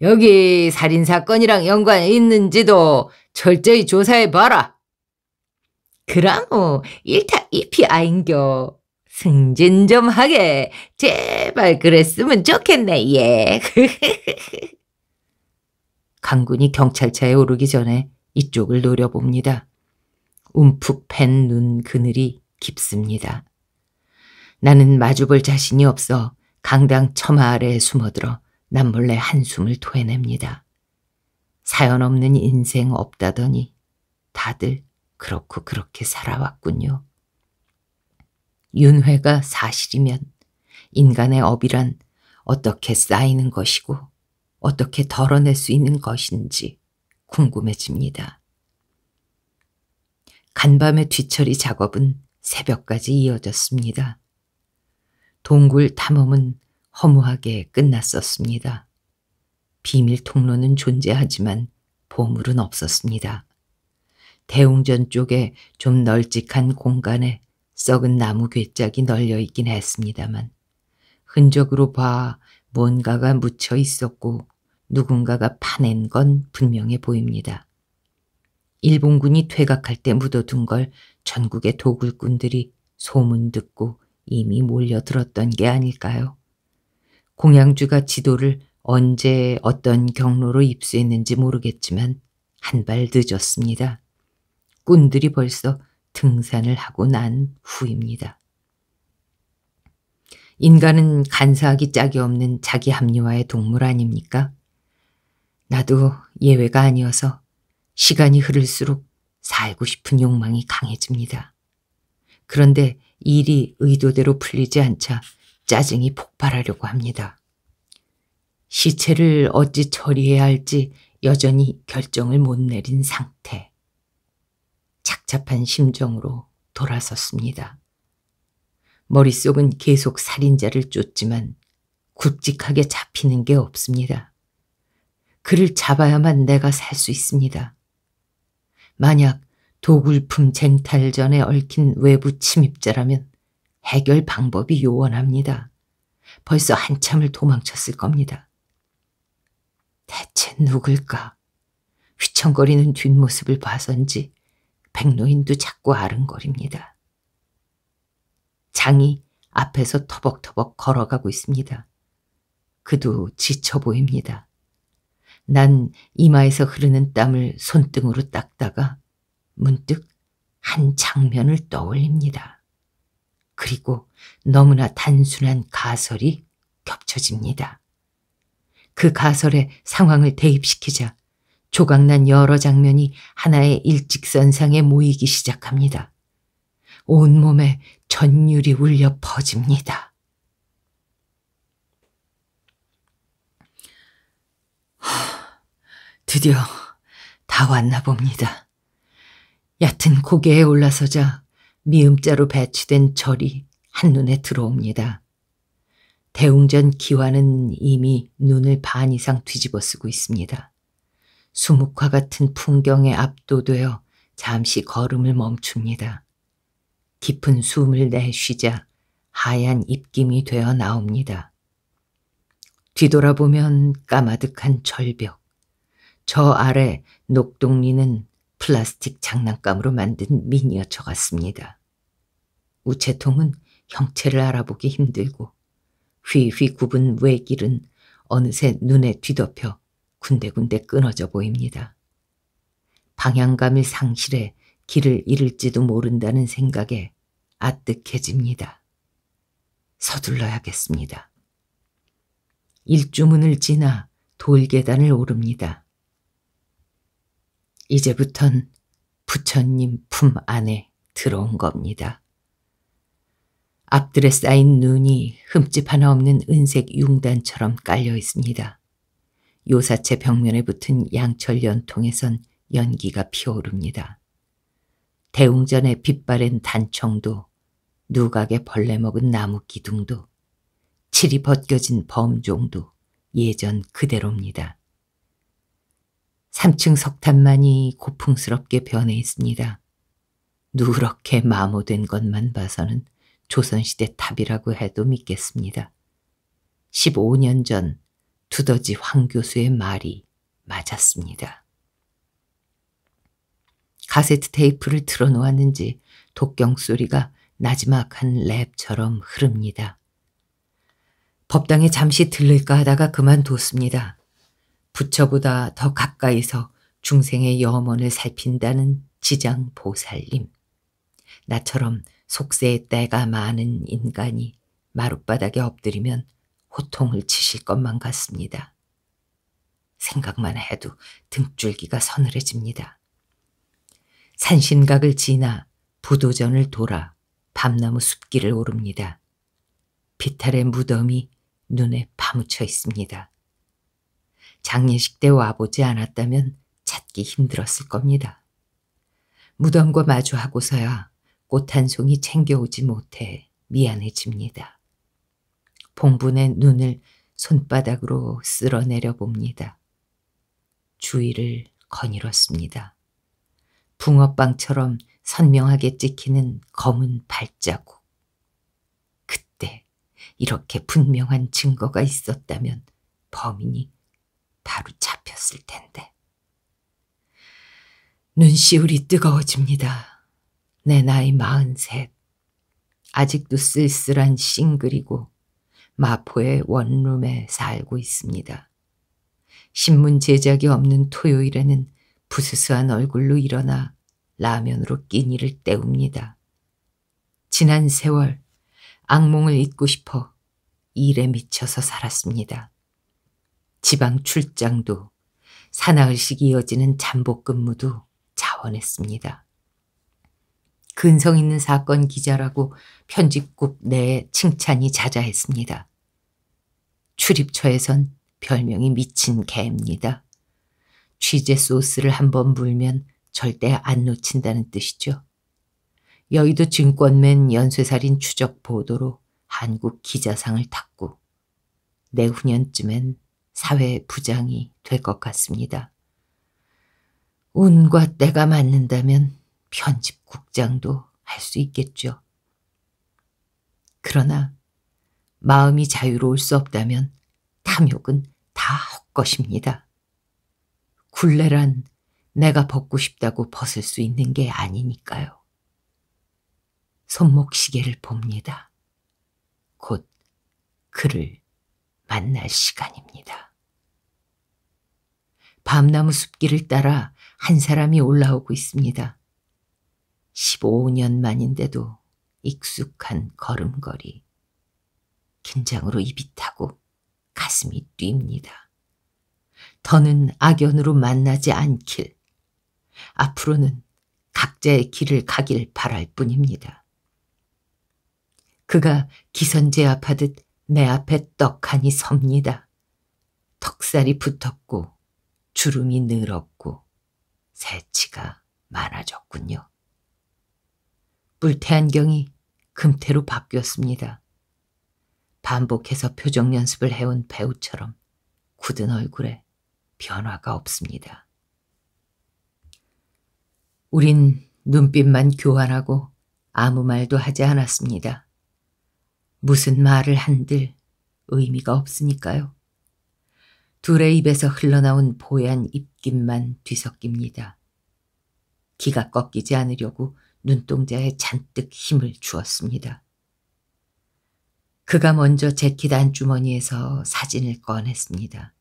여기 살인사건이랑 연관이 있는지도 철저히 조사해봐라. 그라모 일타 이피 아인교. 승진 좀 하게. 제발 그랬으면 좋겠네, 예. 강군이 경찰차에 오르기 전에 이쪽을 노려봅니다. 움푹 팬 눈 그늘이 깊습니다. 나는 마주볼 자신이 없어 강당 처마 아래에 숨어들어 남몰래 한숨을 토해냅니다. 사연 없는 인생 없다더니 다들 그렇고 그렇게 살아왔군요. 윤회가 사실이면 인간의 업이란 어떻게 쌓이는 것이고 어떻게 덜어낼 수 있는 것인지 궁금해집니다. 간밤의 뒤처리 작업은 새벽까지 이어졌습니다. 동굴 탐험은 허무하게 끝났었습니다. 비밀 통로는 존재하지만 보물은 없었습니다. 대웅전 쪽에 좀 널찍한 공간에 썩은 나무 괴짝이 널려 있긴 했습니다만 흔적으로 봐 뭔가가 묻혀 있었고 누군가가 파낸 건 분명해 보입니다. 일본군이 퇴각할 때 묻어둔 걸 전국의 도굴꾼들이 소문 듣고 이미 몰려들었던 게 아닐까요? 공양주가 지도를 언제 어떤 경로로 입수했는지 모르겠지만 한 발 늦었습니다. 꾼들이 벌써 등산을 하고 난 후입니다. 인간은 간사하기 짝이 없는 자기 합리화의 동물 아닙니까? 나도 예외가 아니어서 시간이 흐를수록 살고 싶은 욕망이 강해집니다. 그런데 일이 의도대로 풀리지 않자 짜증이 폭발하려고 합니다. 시체를 어찌 처리해야 할지 여전히 결정을 못 내린 상태. 착잡한 심정으로 돌아섰습니다. 머릿속은 계속 살인자를 쫓지만 굵직하게 잡히는 게 없습니다. 그를 잡아야만 내가 살 수 있습니다. 만약 도굴품 쟁탈전에 얽힌 외부 침입자라면 해결 방법이 요원합니다. 벌써 한참을 도망쳤을 겁니다. 대체 누굴까? 휘청거리는 뒷모습을 봐선지 백노인도 자꾸 아른거립니다. 장이 앞에서 터벅터벅 걸어가고 있습니다. 그도 지쳐 보입니다. 난 이마에서 흐르는 땀을 손등으로 닦다가 문득 한 장면을 떠올립니다. 그리고 너무나 단순한 가설이 겹쳐집니다. 그가설의 상황을 대입시키자 조각난 여러 장면이 하나의 일직선상에 모이기 시작합니다. 온몸에 전율이 울려 퍼집니다. 하, 드디어 다 왔나 봅니다. 얕은 고개에 올라서자 미음자로 배치된 절이 한눈에 들어옵니다. 대웅전 기와는 이미 눈을 반 이상 뒤집어 쓰고 있습니다. 수묵화 같은 풍경에 압도되어 잠시 걸음을 멈춥니다. 깊은 숨을 내쉬자 하얀 입김이 되어 나옵니다. 뒤돌아보면 까마득한 절벽, 저 아래 녹동리는 플라스틱 장난감으로 만든 미니어처 같습니다. 우체통은 형체를 알아보기 힘들고 휘휘 굽은 외길은 어느새 눈에 뒤덮여 군데군데 끊어져 보입니다. 방향감이 상실해 길을 잃을지도 모른다는 생각에 아득해집니다. 서둘러야겠습니다. 일주문을 지나 돌계단을 오릅니다. 이제부턴 부처님 품 안에 들어온 겁니다. 앞들에 쌓인 눈이 흠집 하나 없는 은색 융단처럼 깔려 있습니다. 요사체 벽면에 붙은 양철 연통에선 연기가 피어오릅니다. 대웅전에 빛바랜 단청도 누각에 벌레 먹은 나무 기둥도 칠이 벗겨진 범종도 예전 그대로입니다. 3층 석탄만이 고풍스럽게 변해 있습니다. 누렇게 마모된 것만 봐서는 조선시대 탑이라고 해도 믿겠습니다. 15년 전 두더지 황 교수의 말이 맞았습니다. 가세트 테이프를 틀어놓았는지 독경 소리가 나지막한 랩처럼 흐릅니다. 법당에 잠시 들를까 하다가 그만뒀습니다. 부처보다 더 가까이서 중생의 염원을 살핀다는 지장 보살님. 나처럼 속세의 때가 많은 인간이 마룻바닥에 엎드리면 호통을 치실 것만 같습니다. 생각만 해도 등줄기가 서늘해집니다. 산신각을 지나 부도전을 돌아 밤나무 숲길을 오릅니다. 비탈의 무덤이 눈에 파묻혀 있습니다. 장례식 때 와보지 않았다면 찾기 힘들었을 겁니다. 무덤과 마주하고서야 꽃 한 송이 챙겨오지 못해 미안해집니다. 봉분의 눈을 손바닥으로 쓸어내려 봅니다. 주위를 거닐었습니다. 붕어빵처럼 선명하게 찍히는 검은 발자국. 그때 이렇게 분명한 증거가 있었다면 범인이 바로 잡혔을 텐데. 눈시울이 뜨거워집니다. 내 나이 마흔셋. 아직도 쓸쓸한 싱글이고 마포의 원룸에 살고 있습니다. 신문 제작이 없는 토요일에는 부스스한 얼굴로 일어나 라면으로 끼니를 때웁니다. 지난 세월 악몽을 잊고 싶어 일에 미쳐서 살았습니다. 지방 출장도 사나흘씩 이어지는 잠복 근무도 자원했습니다. 근성 있는 사건 기자라고 편집국 내에 칭찬이 자자했습니다. 출입처에선 별명이 미친 개입니다. 취재 소스를 한번 물면 절대 안 놓친다는 뜻이죠. 여의도 증권맨 연쇄살인 추적 보도로 한국 기자상을 탔고 내후년쯤엔 사회 부장이 될 것 같습니다. 운과 때가 맞는다면 편집국장도 할 수 있겠죠. 그러나 마음이 자유로울 수 없다면 탐욕은 다 헛것입니다. 굴레란 내가 벗고 싶다고 벗을 수 있는 게 아니니까요. 손목시계를 봅니다. 곧 그를 만날 시간입니다. 밤나무 숲길을 따라 한 사람이 올라오고 있습니다. 15년 만인데도 익숙한 걸음걸이. 긴장으로 입이 타고 가슴이 뜁니다. 더는 악연으로 만나지 않길. 앞으로는 각자의 길을 가길 바랄 뿐입니다. 그가 기선제압하듯 내 앞에 떡하니 섭니다. 턱살이 붙었고 주름이 늘었고 새치가 많아졌군요. 불태안경이 금태로 바뀌었습니다. 반복해서 표정 연습을 해온 배우처럼 굳은 얼굴에 변화가 없습니다. 우린 눈빛만 교환하고 아무 말도 하지 않았습니다. 무슨 말을 한들 의미가 없으니까요. 둘의 입에서 흘러나온 보얀 입김만 뒤섞입니다. 기가 꺾이지 않으려고 눈동자에 잔뜩 힘을 주었습니다. 그가 먼저 재킷 안주머니에서 사진을 꺼냈습니다.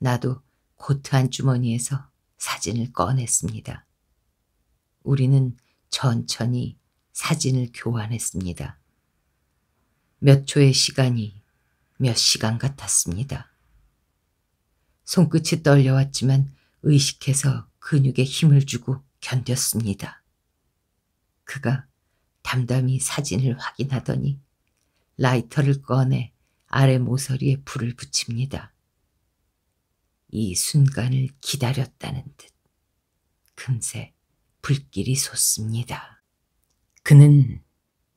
나도 코트 안주머니에서 사진을 꺼냈습니다. 우리는 천천히 사진을 교환했습니다. 몇 초의 시간이 몇 시간 같았습니다. 손끝이 떨려왔지만 의식해서 근육에 힘을 주고 견뎠습니다. 그가 담담히 사진을 확인하더니 라이터를 꺼내 아래 모서리에 불을 붙입니다. 이 순간을 기다렸다는 듯 금세 불길이 솟습니다. 그는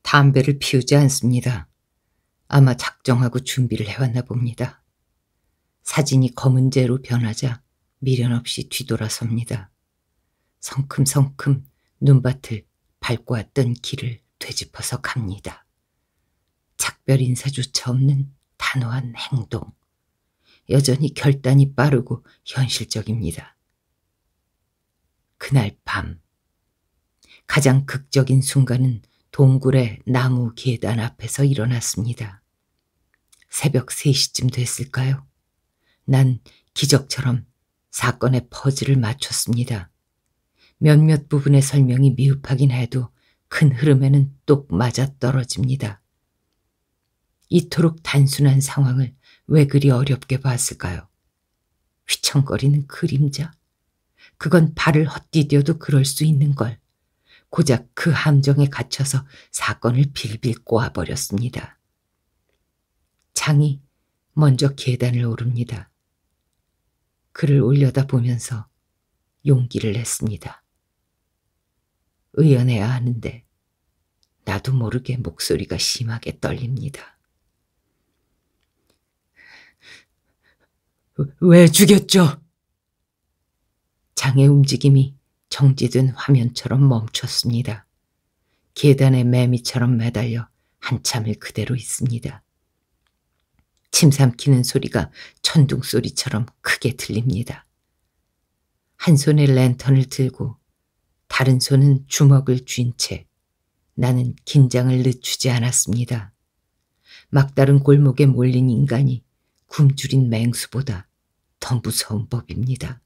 담배를 피우지 않습니다. 아마 작정하고 준비를 해왔나 봅니다. 사진이 검은재로 변하자 미련 없이 뒤돌아섭니다. 성큼성큼 눈밭을 밟고 왔던 길을 되짚어서 갑니다. 작별 인사조차 없는 단호한 행동. 여전히 결단이 빠르고 현실적입니다. 그날 밤. 가장 극적인 순간은 동굴의 나무 계단 앞에서 일어났습니다. 새벽 3시쯤 됐을까요? 난 기적처럼 사건의 퍼즐을 맞췄습니다. 몇몇 부분의 설명이 미흡하긴 해도 큰 흐름에는 똑 맞아떨어집니다. 이토록 단순한 상황을 왜 그리 어렵게 봤을까요? 휘청거리는 그림자. 그건 발을 헛디뎌도 그럴 수 있는 걸. 고작 그 함정에 갇혀서 사건을 빌빌 꼬아버렸습니다. 장이 먼저 계단을 오릅니다. 그를 올려다보면서 용기를 냈습니다. 의연해야 하는데 나도 모르게 목소리가 심하게 떨립니다. 왜 죽였죠? 장의 움직임이 정지된 화면처럼 멈췄습니다. 계단에 매미처럼 매달려 한참을 그대로 있습니다. 침 삼키는 소리가 천둥 소리처럼 크게 들립니다. 한 손에 랜턴을 들고 다른 손은 주먹을 쥔 채 나는 긴장을 늦추지 않았습니다. 막다른 골목에 몰린 인간이 굶주린 맹수보다 더 무서운 법입니다.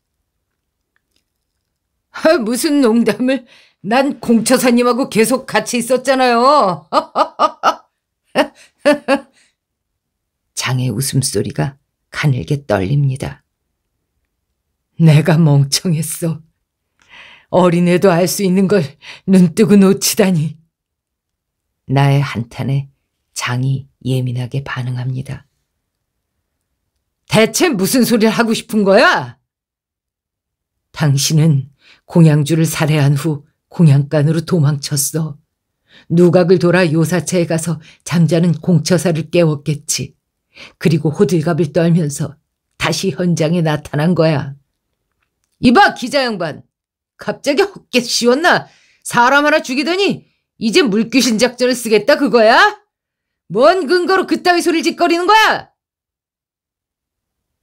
아, 무슨 농담을. 난 공처사님하고 계속 같이 있었잖아요. 장의 웃음소리가 가늘게 떨립니다. 내가 멍청했어. 어린애도 알 수 있는 걸 눈뜨고 놓치다니. 나의 한탄에 장이 예민하게 반응합니다. 대체 무슨 소리를 하고 싶은 거야? 당신은 공양주를 살해한 후 공양간으로 도망쳤어. 누각을 돌아 요사체에 가서 잠자는 공처사를 깨웠겠지. 그리고 호들갑을 떨면서 다시 현장에 나타난 거야. 이봐 기자 양반. 갑자기 헛개 씌웠나? 사람 하나 죽이더니 이제 물귀신 작전을 쓰겠다 그거야? 뭔 근거로 그따위 소리를 짓거리는 거야?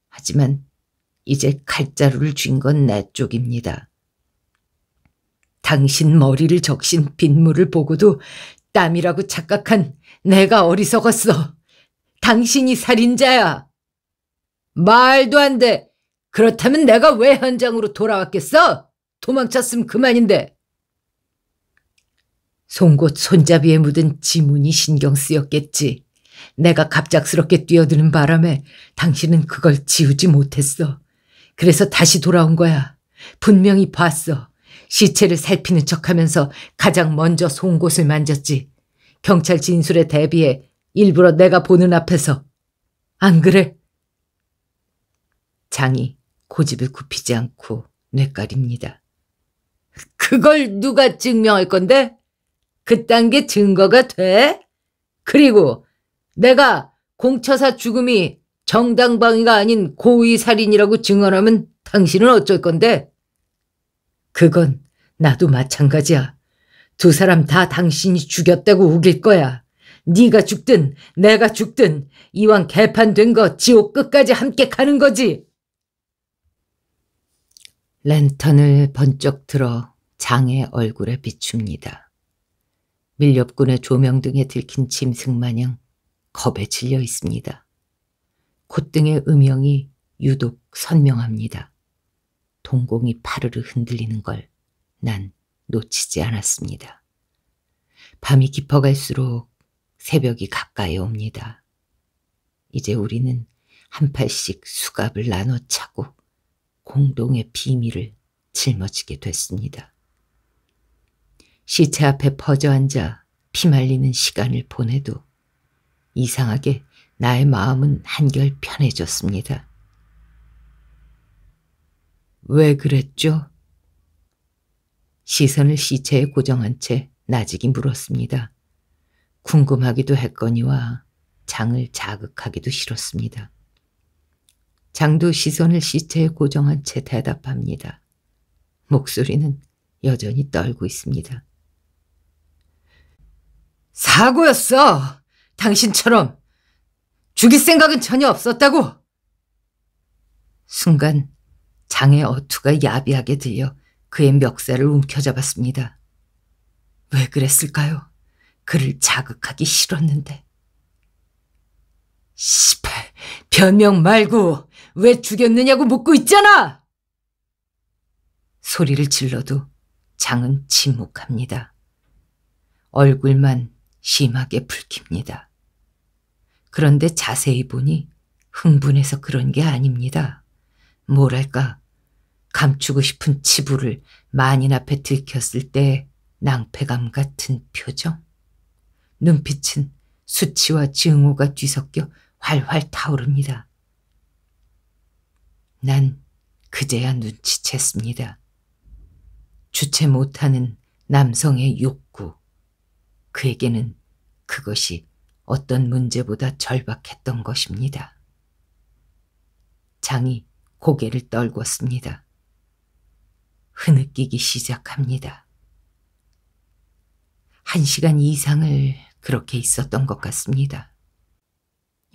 하지만 이제 칼자루를 쥔 건 내 쪽입니다. 당신 머리를 적신 빗물을 보고도 땀이라고 착각한 내가 어리석었어. 당신이 살인자야. 말도 안 돼. 그렇다면 내가 왜 현장으로 돌아왔겠어? 도망쳤음 그만인데. 송곳 손잡이에 묻은 지문이 신경 쓰였겠지. 내가 갑작스럽게 뛰어드는 바람에 당신은 그걸 지우지 못했어. 그래서 다시 돌아온 거야. 분명히 봤어. 시체를 살피는 척하면서 가장 먼저 송곳을 만졌지. 경찰 진술에 대비해 일부러 내가 보는 앞에서. 안 그래? 장이 고집을 굽히지 않고 뇌깔입니다. 그걸 누가 증명할 건데? 그딴 게 증거가 돼? 그리고 내가 공처사 죽음이 정당방위가 아닌 고의살인이라고 증언하면 당신은 어쩔 건데? 그건 나도 마찬가지야. 두 사람 다 당신이 죽였다고 우길 거야. 네가 죽든 내가 죽든 이왕 개판된 거 지옥 끝까지 함께 가는 거지. 랜턴을 번쩍 들어 장의 얼굴에 비춥니다. 밀렵꾼의 조명등에 들킨 짐승 마냥 겁에 질려 있습니다. 콧등의 음영이 유독 선명합니다. 동공이 파르르 흔들리는 걸 난 놓치지 않았습니다. 밤이 깊어갈수록 새벽이 가까이 옵니다. 이제 우리는 한 팔씩 수갑을 나눠 차고 공동의 비밀을 짊어지게 됐습니다. 시체 앞에 퍼져앉아 피말리는 시간을 보내도 이상하게 나의 마음은 한결 편해졌습니다. 왜 그랬죠? 시선을 시체에 고정한 채 나직이 물었습니다. 궁금하기도 했거니와 장을 자극하기도 싫었습니다. 장도 시선을 시체에 고정한 채 대답합니다. 목소리는 여전히 떨고 있습니다. 사고였어! 당신처럼! 죽일 생각은 전혀 없었다고! 순간 장의 어투가 야비하게 들려 그의 멱살을 움켜잡았습니다. 왜 그랬을까요? 그를 자극하기 싫었는데. 시발, 변명 말고 왜 죽였느냐고 묻고 있잖아! 소리를 질러도 장은 침묵합니다. 얼굴만 심하게 붉힙니다. 그런데 자세히 보니 흥분해서 그런 게 아닙니다. 뭐랄까 감추고 싶은 치부를 만인 앞에 들켰을 때의 낭패감 같은 표정. 눈빛은 수치와 증오가 뒤섞여 활활 타오릅니다. 난 그제야 눈치챘습니다. 주체 못하는 남성의 욕구. 그에게는 그것이 어떤 문제보다 절박했던 것입니다. 장이 고개를 떨궜습니다. 흐느끼기 시작합니다. 한 시간 이상을 그렇게 있었던 것 같습니다.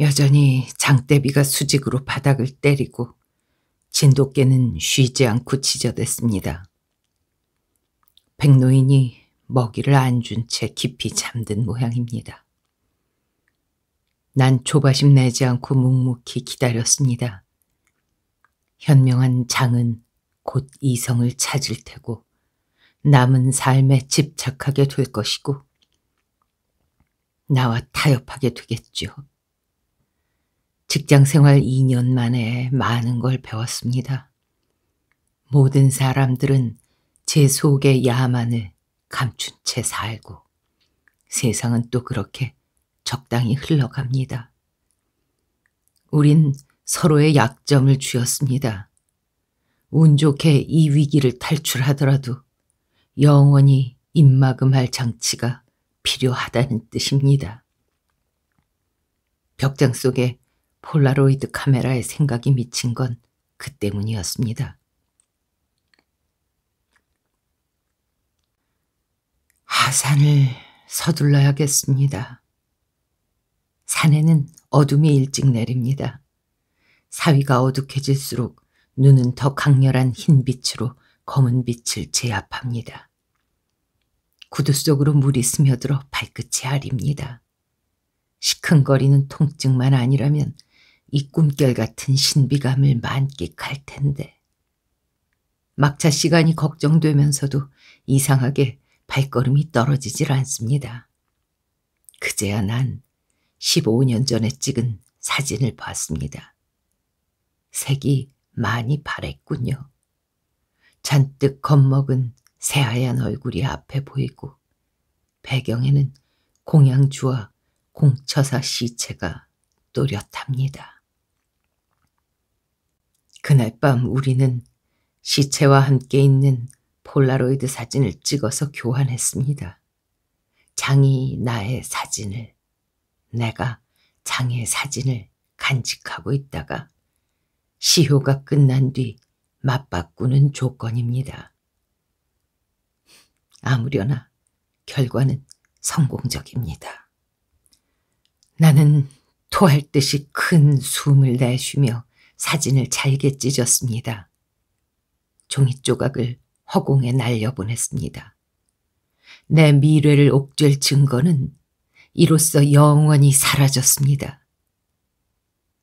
여전히 장대비가 수직으로 바닥을 때리고 진돗개는 쉬지 않고 지저댔습니다. 백노인이 먹이를 안 준 채 깊이 잠든 모양입니다. 난 조바심 내지 않고 묵묵히 기다렸습니다. 현명한 장은 곧 이성을 찾을 테고 남은 삶에 집착하게 될 것이고 나와 타협하게 되겠죠 직장 생활 2년 만에 많은 걸 배웠습니다. 모든 사람들은 제 속의 야만을 감춘 채 살고 세상은 또 그렇게 적당히 흘러갑니다. 우린 서로의 약점을 쥐었습니다. 운 좋게 이 위기를 탈출하더라도 영원히 입막음할 장치가 필요하다는 뜻입니다. 벽장 속에 폴라로이드 카메라의 생각이 미친 건 그 때문이었습니다. 하산을 서둘러야겠습니다. 산에는 어둠이 일찍 내립니다. 사위가 어둑해질수록 눈은 더 강렬한 흰빛으로 검은 빛을 제압합니다. 구두 속으로 물이 스며들어 발끝이 아립니다. 시큰거리는 통증만 아니라면 이 꿈결 같은 신비감을 만끽할 텐데. 막차 시간이 걱정되면서도 이상하게 발걸음이 떨어지질 않습니다. 그제야 난 15년 전에 찍은 사진을 봤습니다. 색이 많이 바랬군요. 잔뜩 겁먹은 새하얀 얼굴이 앞에 보이고 배경에는 공양주와 공처사 시체가 또렷합니다. 그날 밤 우리는 시체와 함께 있는 폴라로이드 사진을 찍어서 교환했습니다. 장이 나의 사진을, 내가 장의 사진을 간직하고 있다가 시효가 끝난 뒤 맞바꾸는 조건입니다. 아무려나 결과는 성공적입니다. 나는 토할 듯이 큰 숨을 내쉬며 사진을 잘게 찢었습니다. 종이 조각을 허공에 날려보냈습니다. 내 미래를 옥죄일 증거는 이로써 영원히 사라졌습니다.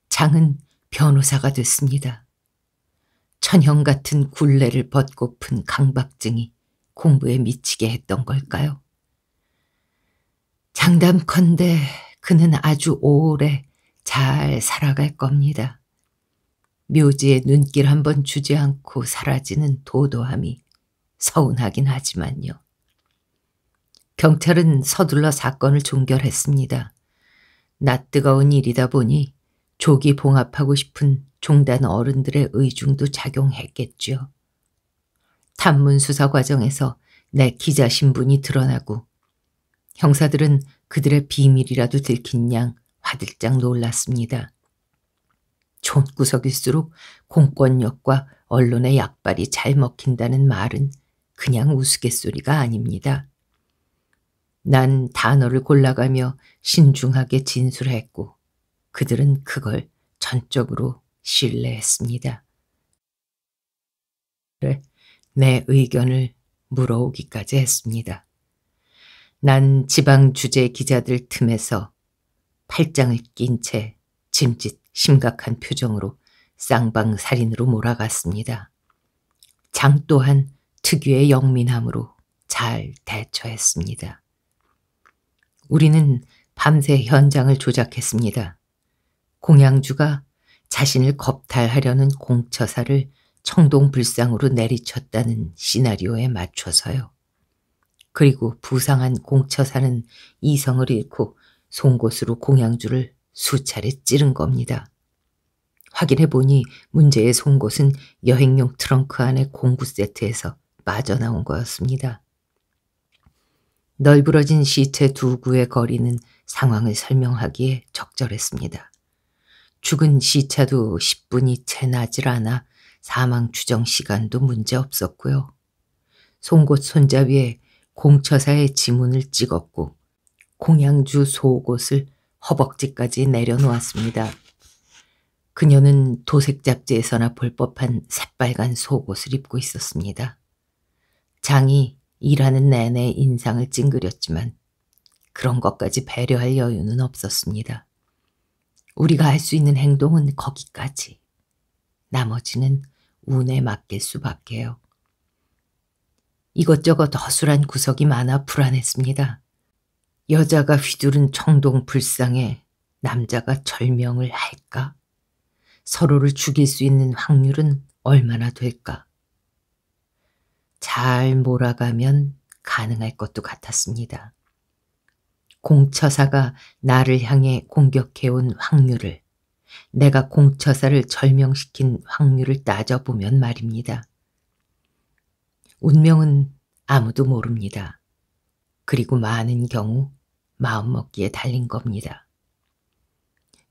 장은 변호사가 됐습니다. 천형 같은 굴레를 벗고픈 강박증이 공부에 미치게 했던 걸까요? 장담컨대 그는 아주 오래 잘 살아갈 겁니다. 묘지에 눈길 한번 주지 않고 사라지는 도도함이 서운하긴 하지만요. 경찰은 서둘러 사건을 종결했습니다. 낯 뜨거운 일이다 보니 조기 봉합하고 싶은 종단 어른들의 의중도 작용했겠죠 탐문 수사 과정에서 내 기자 신분이 드러나고 형사들은 그들의 비밀이라도 들킨 양 화들짝 놀랐습니다. 촌구석일수록 공권력과 언론의 약발이 잘 먹힌다는 말은 그냥 우스갯소리가 아닙니다. 난 단어를 골라가며 신중하게 진술했고 그들은 그걸 전적으로 신뢰했습니다. 내 의견을 물어오기까지 했습니다. 난 지방 주재 기자들 틈에서 팔짱을 낀 채 짐짓 심각한 표정으로 쌍방 살인으로 몰아갔습니다. 장 또한 특유의 영민함으로 잘 대처했습니다. 우리는 밤새 현장을 조작했습니다. 공양주가 자신을 겁탈하려는 공처사를 청동불상으로 내리쳤다는 시나리오에 맞춰서요. 그리고 부상한 공처사는 이성을 잃고 송곳으로 공양주를 수차례 찌른 겁니다. 확인해 보니 문제의 송곳은 여행용 트렁크 안의 공구 세트에서 빠져나온 거였습니다. 널브러진 시체 두 구의 거리는 상황을 설명하기에 적절했습니다. 죽은 시차도 10분이 채 나질 않아 사망 추정 시간도 문제 없었고요. 송곳 손잡이에 공처사의 지문을 찍었고 공양주 속옷을 허벅지까지 내려놓았습니다. 그녀는 도색 잡지에서나 볼 법한 새빨간 속옷을 입고 있었습니다. 장이 일하는 내내 인상을 찡그렸지만 그런 것까지 배려할 여유는 없었습니다. 우리가 할 수 있는 행동은 거기까지. 나머지는 운에 맡길 수밖에요. 이것저것 허술한 구석이 많아 불안했습니다. 여자가 휘두른 청동 불상에 남자가 절명을 할까? 서로를 죽일 수 있는 확률은 얼마나 될까? 잘 몰아가면 가능할 것도 같았습니다. 공처사가 나를 향해 공격해온 확률을 내가 공처사를 절명시킨 확률을 따져보면 말입니다. 운명은 아무도 모릅니다. 그리고 많은 경우 마음먹기에 달린 겁니다.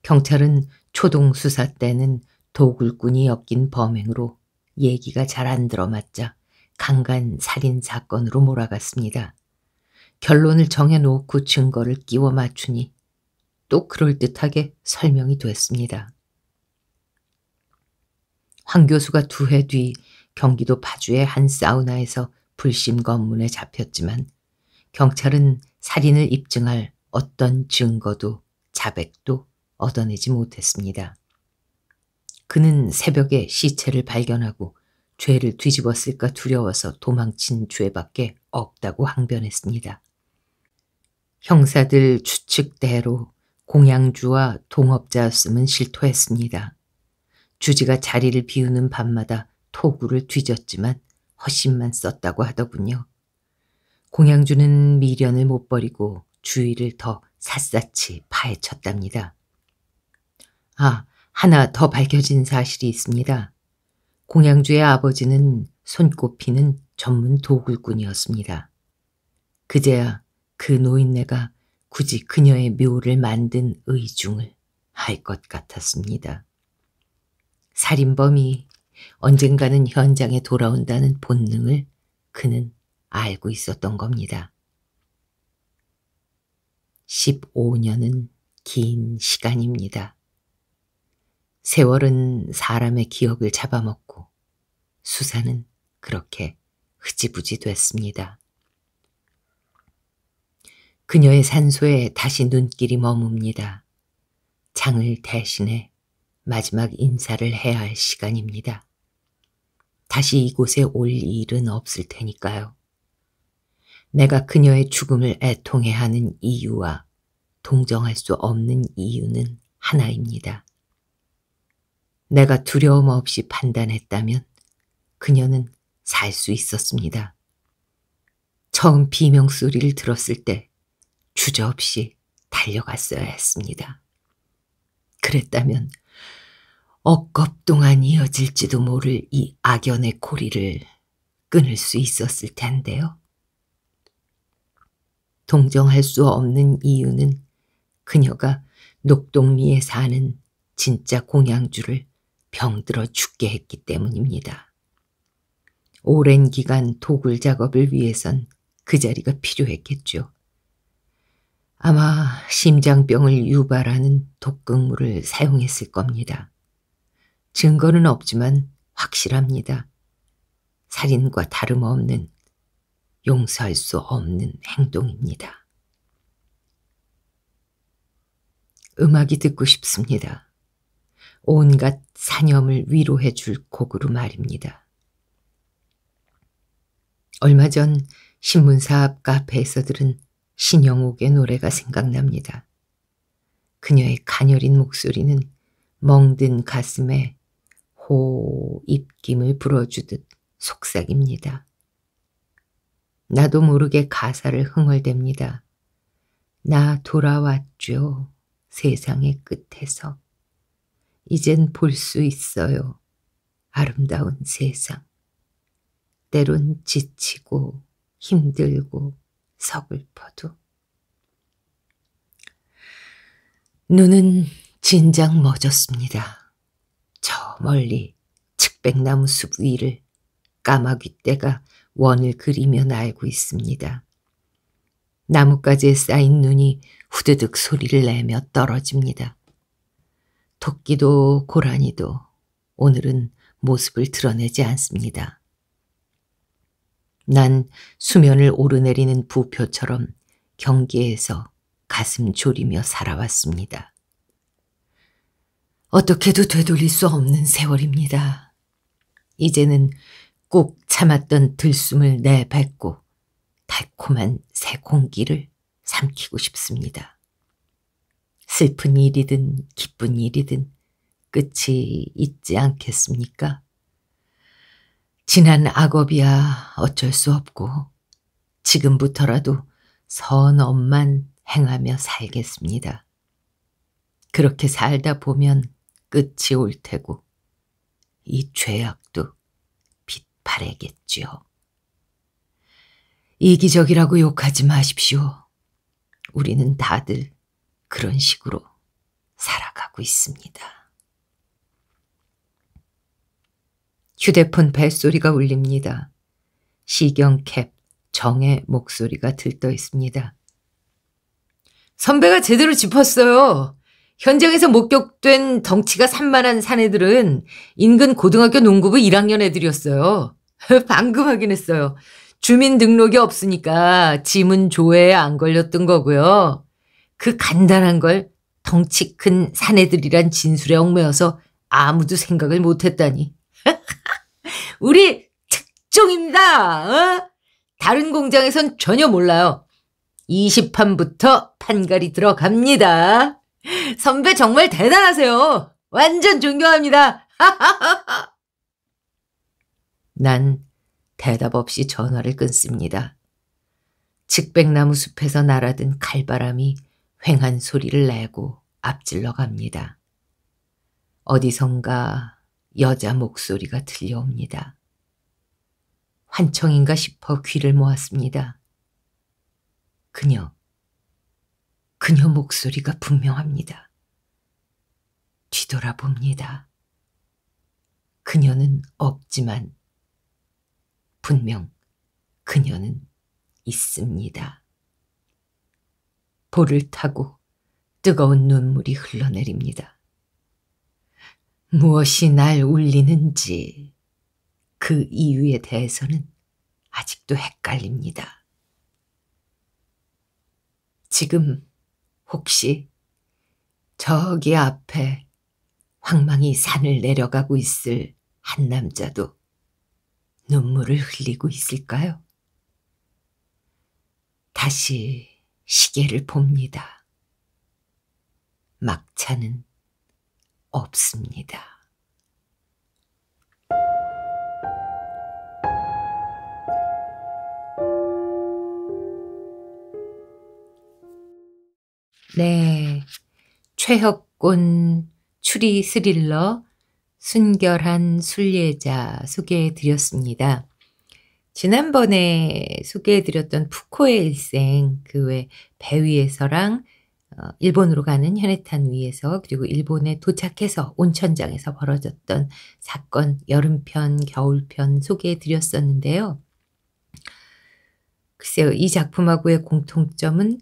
경찰은 초동수사 때는 도굴꾼이 엮인 범행으로 얘기가 잘 안 들어맞자 강간 살인 사건으로 몰아갔습니다. 결론을 정해놓고 증거를 끼워 맞추니 또 그럴듯하게 설명이 됐습니다. 황 교수가 두 해 뒤 경기도 파주의 한 사우나에서 불심 검문에 잡혔지만 경찰은 살인을 입증할 어떤 증거도 자백도 얻어내지 못했습니다. 그는 새벽에 시체를 발견하고 죄를 뒤집었을까 두려워서 도망친 죄밖에 없다고 항변했습니다. 형사들 추측대로 공양주와 동업자였음은 실토했습니다. 주지가 자리를 비우는 밤마다 토구를 뒤졌지만 허심만 썼다고 하더군요. 공양주는 미련을 못 버리고 주위를 더 샅샅이 파헤쳤답니다. 아, 하나 더 밝혀진 사실이 있습니다. 공양주의 아버지는 손꼽히는 전문 도굴꾼이었습니다. 그제야 그 노인네가 굳이 그녀의 묘를 만든 의중을 할 것 같았습니다. 살인범이 언젠가는 현장에 돌아온다는 본능을 그는 알고 있었던 겁니다. 15년은 긴 시간입니다. 세월은 사람의 기억을 잡아먹고 수사는 그렇게 흐지부지 됐습니다. 그녀의 산소에 다시 눈길이 머뭅니다. 장을 대신해 마지막 인사를 해야 할 시간입니다. 다시 이곳에 올 일은 없을 테니까요. 내가 그녀의 죽음을 애통해 하는 이유와 동정할 수 없는 이유는 하나입니다. 내가 두려움 없이 판단했다면 그녀는 살 수 있었습니다. 처음 비명 소리를 들었을 때 주저없이 달려갔어야 했습니다. 그랬다면 억겁 동안 이어질지도 모를 이 악연의 고리를 끊을 수 있었을 텐데요. 동정할 수 없는 이유는 그녀가 녹동리에 사는 진짜 공양주를 병들어 죽게 했기 때문입니다. 오랜 기간 도굴 작업을 위해선 그 자리가 필요했겠죠. 아마 심장병을 유발하는 독극물을 사용했을 겁니다. 증거는 없지만 확실합니다. 살인과 다름없는 용서할 수 없는 행동입니다. 음악이 듣고 싶습니다. 온갖 사념을 위로해 줄 곡으로 말입니다. 얼마 전 신문사 앞 카페에서 들은 신영욱의 노래가 생각납니다. 그녀의 가녀린 목소리는 멍든 가슴에 호 입김을 불어주듯 속삭입니다. 나도 모르게 가사를 흥얼댑니다. 나 돌아왔죠. 세상의 끝에서. 이젠 볼 수 있어요. 아름다운 세상. 때론 지치고 힘들고 서글퍼도. 눈은 진작 멎었습니다. 저 멀리 측백나무 숲 위를 까마귀떼가 원을 그리며 날고 있습니다. 나뭇가지에 쌓인 눈이 후드득 소리를 내며 떨어집니다. 토끼도 고라니도 오늘은 모습을 드러내지 않습니다. 난 수면을 오르내리는 부표처럼 경계에서 가슴 졸이며 살아왔습니다. 어떻게도 되돌릴 수 없는 세월입니다. 이제는 꼭 참았던 들숨을 내뱉고 달콤한 새 공기를 삼키고 싶습니다. 슬픈 일이든 기쁜 일이든 끝이 있지 않겠습니까? 지난 악업이야 어쩔 수 없고 지금부터라도 선엄만 행하며 살겠습니다. 그렇게 살다 보면 끝이 올 테고 이 죄악도 빛바래겠지요. 이기적이라고 욕하지 마십시오. 우리는 다들 그런 식으로 살아가고 있습니다. 휴대폰 벨소리가 울립니다. 시경캡 정의 목소리가 들떠 있습니다. 선배가 제대로 짚었어요. 현장에서 목격된 덩치가 산만한 사내들은 인근 고등학교 농구부 1학년 애들이었어요. 방금 확인했어요. 주민등록이 없으니까 지문 조회에 안 걸렸던 거고요. 그 간단한 걸 덩치 큰 사내들이란 진술에 얽매여서 아무도 생각을 못했다니. 우리 특종입니다. 어? 다른 공장에선 전혀 몰라요. 20판부터 판갈이 들어갑니다. 선배 정말 대단하세요. 완전 존경합니다. 난 대답 없이 전화를 끊습니다. 측백나무 숲에서 날아든 칼바람이 횡한 소리를 내고 앞질러 갑니다. 어디선가 여자 목소리가 들려옵니다. 환청인가 싶어 귀를 모았습니다. 그녀, 그녀 목소리가 분명합니다. 뒤돌아봅니다. 그녀는 없지만 분명 그녀는 있습니다. 볼을 타고 뜨거운 눈물이 흘러내립니다. 무엇이 날 울리는지 그 이유에 대해서는 아직도 헷갈립니다. 지금 혹시 저기 앞에 황망이 산을 내려가고 있을 한 남자도 눈물을 흘리고 있을까요? 다시 시계를 봅니다. 막차는 없습니다. 네. 최혁곤 추리 스릴러 순결한 순례자 소개해 드렸습니다. 지난번에 소개해 드렸던 푸코의 일생, 그 외 배위에서랑 어, 일본으로 가는 현해탄 위에서 그리고 일본에 도착해서 온천장에서 벌어졌던 사건 여름편 겨울편 소개해 드렸었는데요. 글쎄요 이 작품하고의 공통점은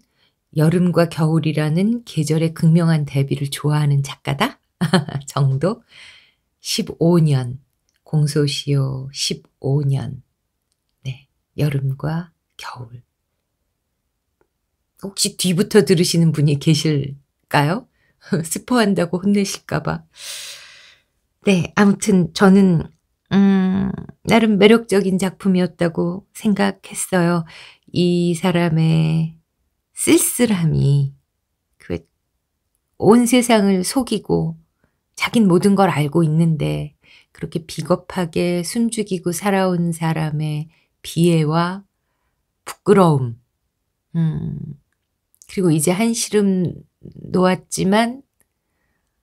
여름과 겨울이라는 계절의 극명한 대비를 좋아하는 작가다 정도 15년 공소시효 15년 네 여름과 겨울 혹시 뒤부터 들으시는 분이 계실까요? 스포한다고 혼내실까봐. 네, 아무튼 저는, 음, 나름 매력적인 작품이었다고 생각했어요. 이 사람의 쓸쓸함이 그온 세상을 속이고 자긴 모든 걸 알고 있는데 그렇게 비겁하게 숨죽이고 살아온 사람의 비애와 부끄러움, 음, 그리고 이제 한시름 놓았지만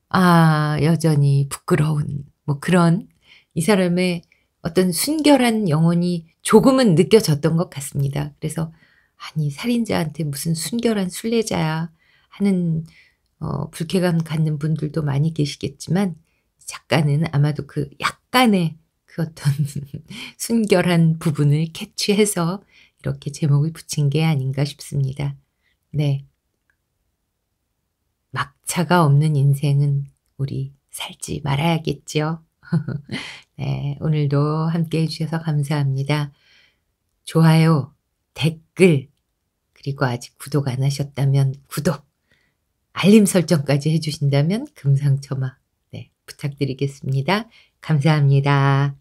아 여전히 부끄러운 뭐 그런 이 사람의 어떤 순결한 영혼이 조금은 느껴졌던 것 같습니다. 그래서 아니 살인자한테 무슨 순결한 순례자야 하는 어, 불쾌감 갖는 분들도 많이 계시겠지만 작가는 아마도 그 약간의 그 어떤 순결한 부분을 캐치해서 이렇게 제목을 붙인 게 아닌가 싶습니다. 네. 막차가 없는 인생은 우리 살지 말아야겠지요. 네, 오늘도 함께 해주셔서 감사합니다. 좋아요, 댓글, 그리고 아직 구독 안 하셨다면 구독, 알림 설정까지 해주신다면 금상첨화. 네, 부탁드리겠습니다. 감사합니다.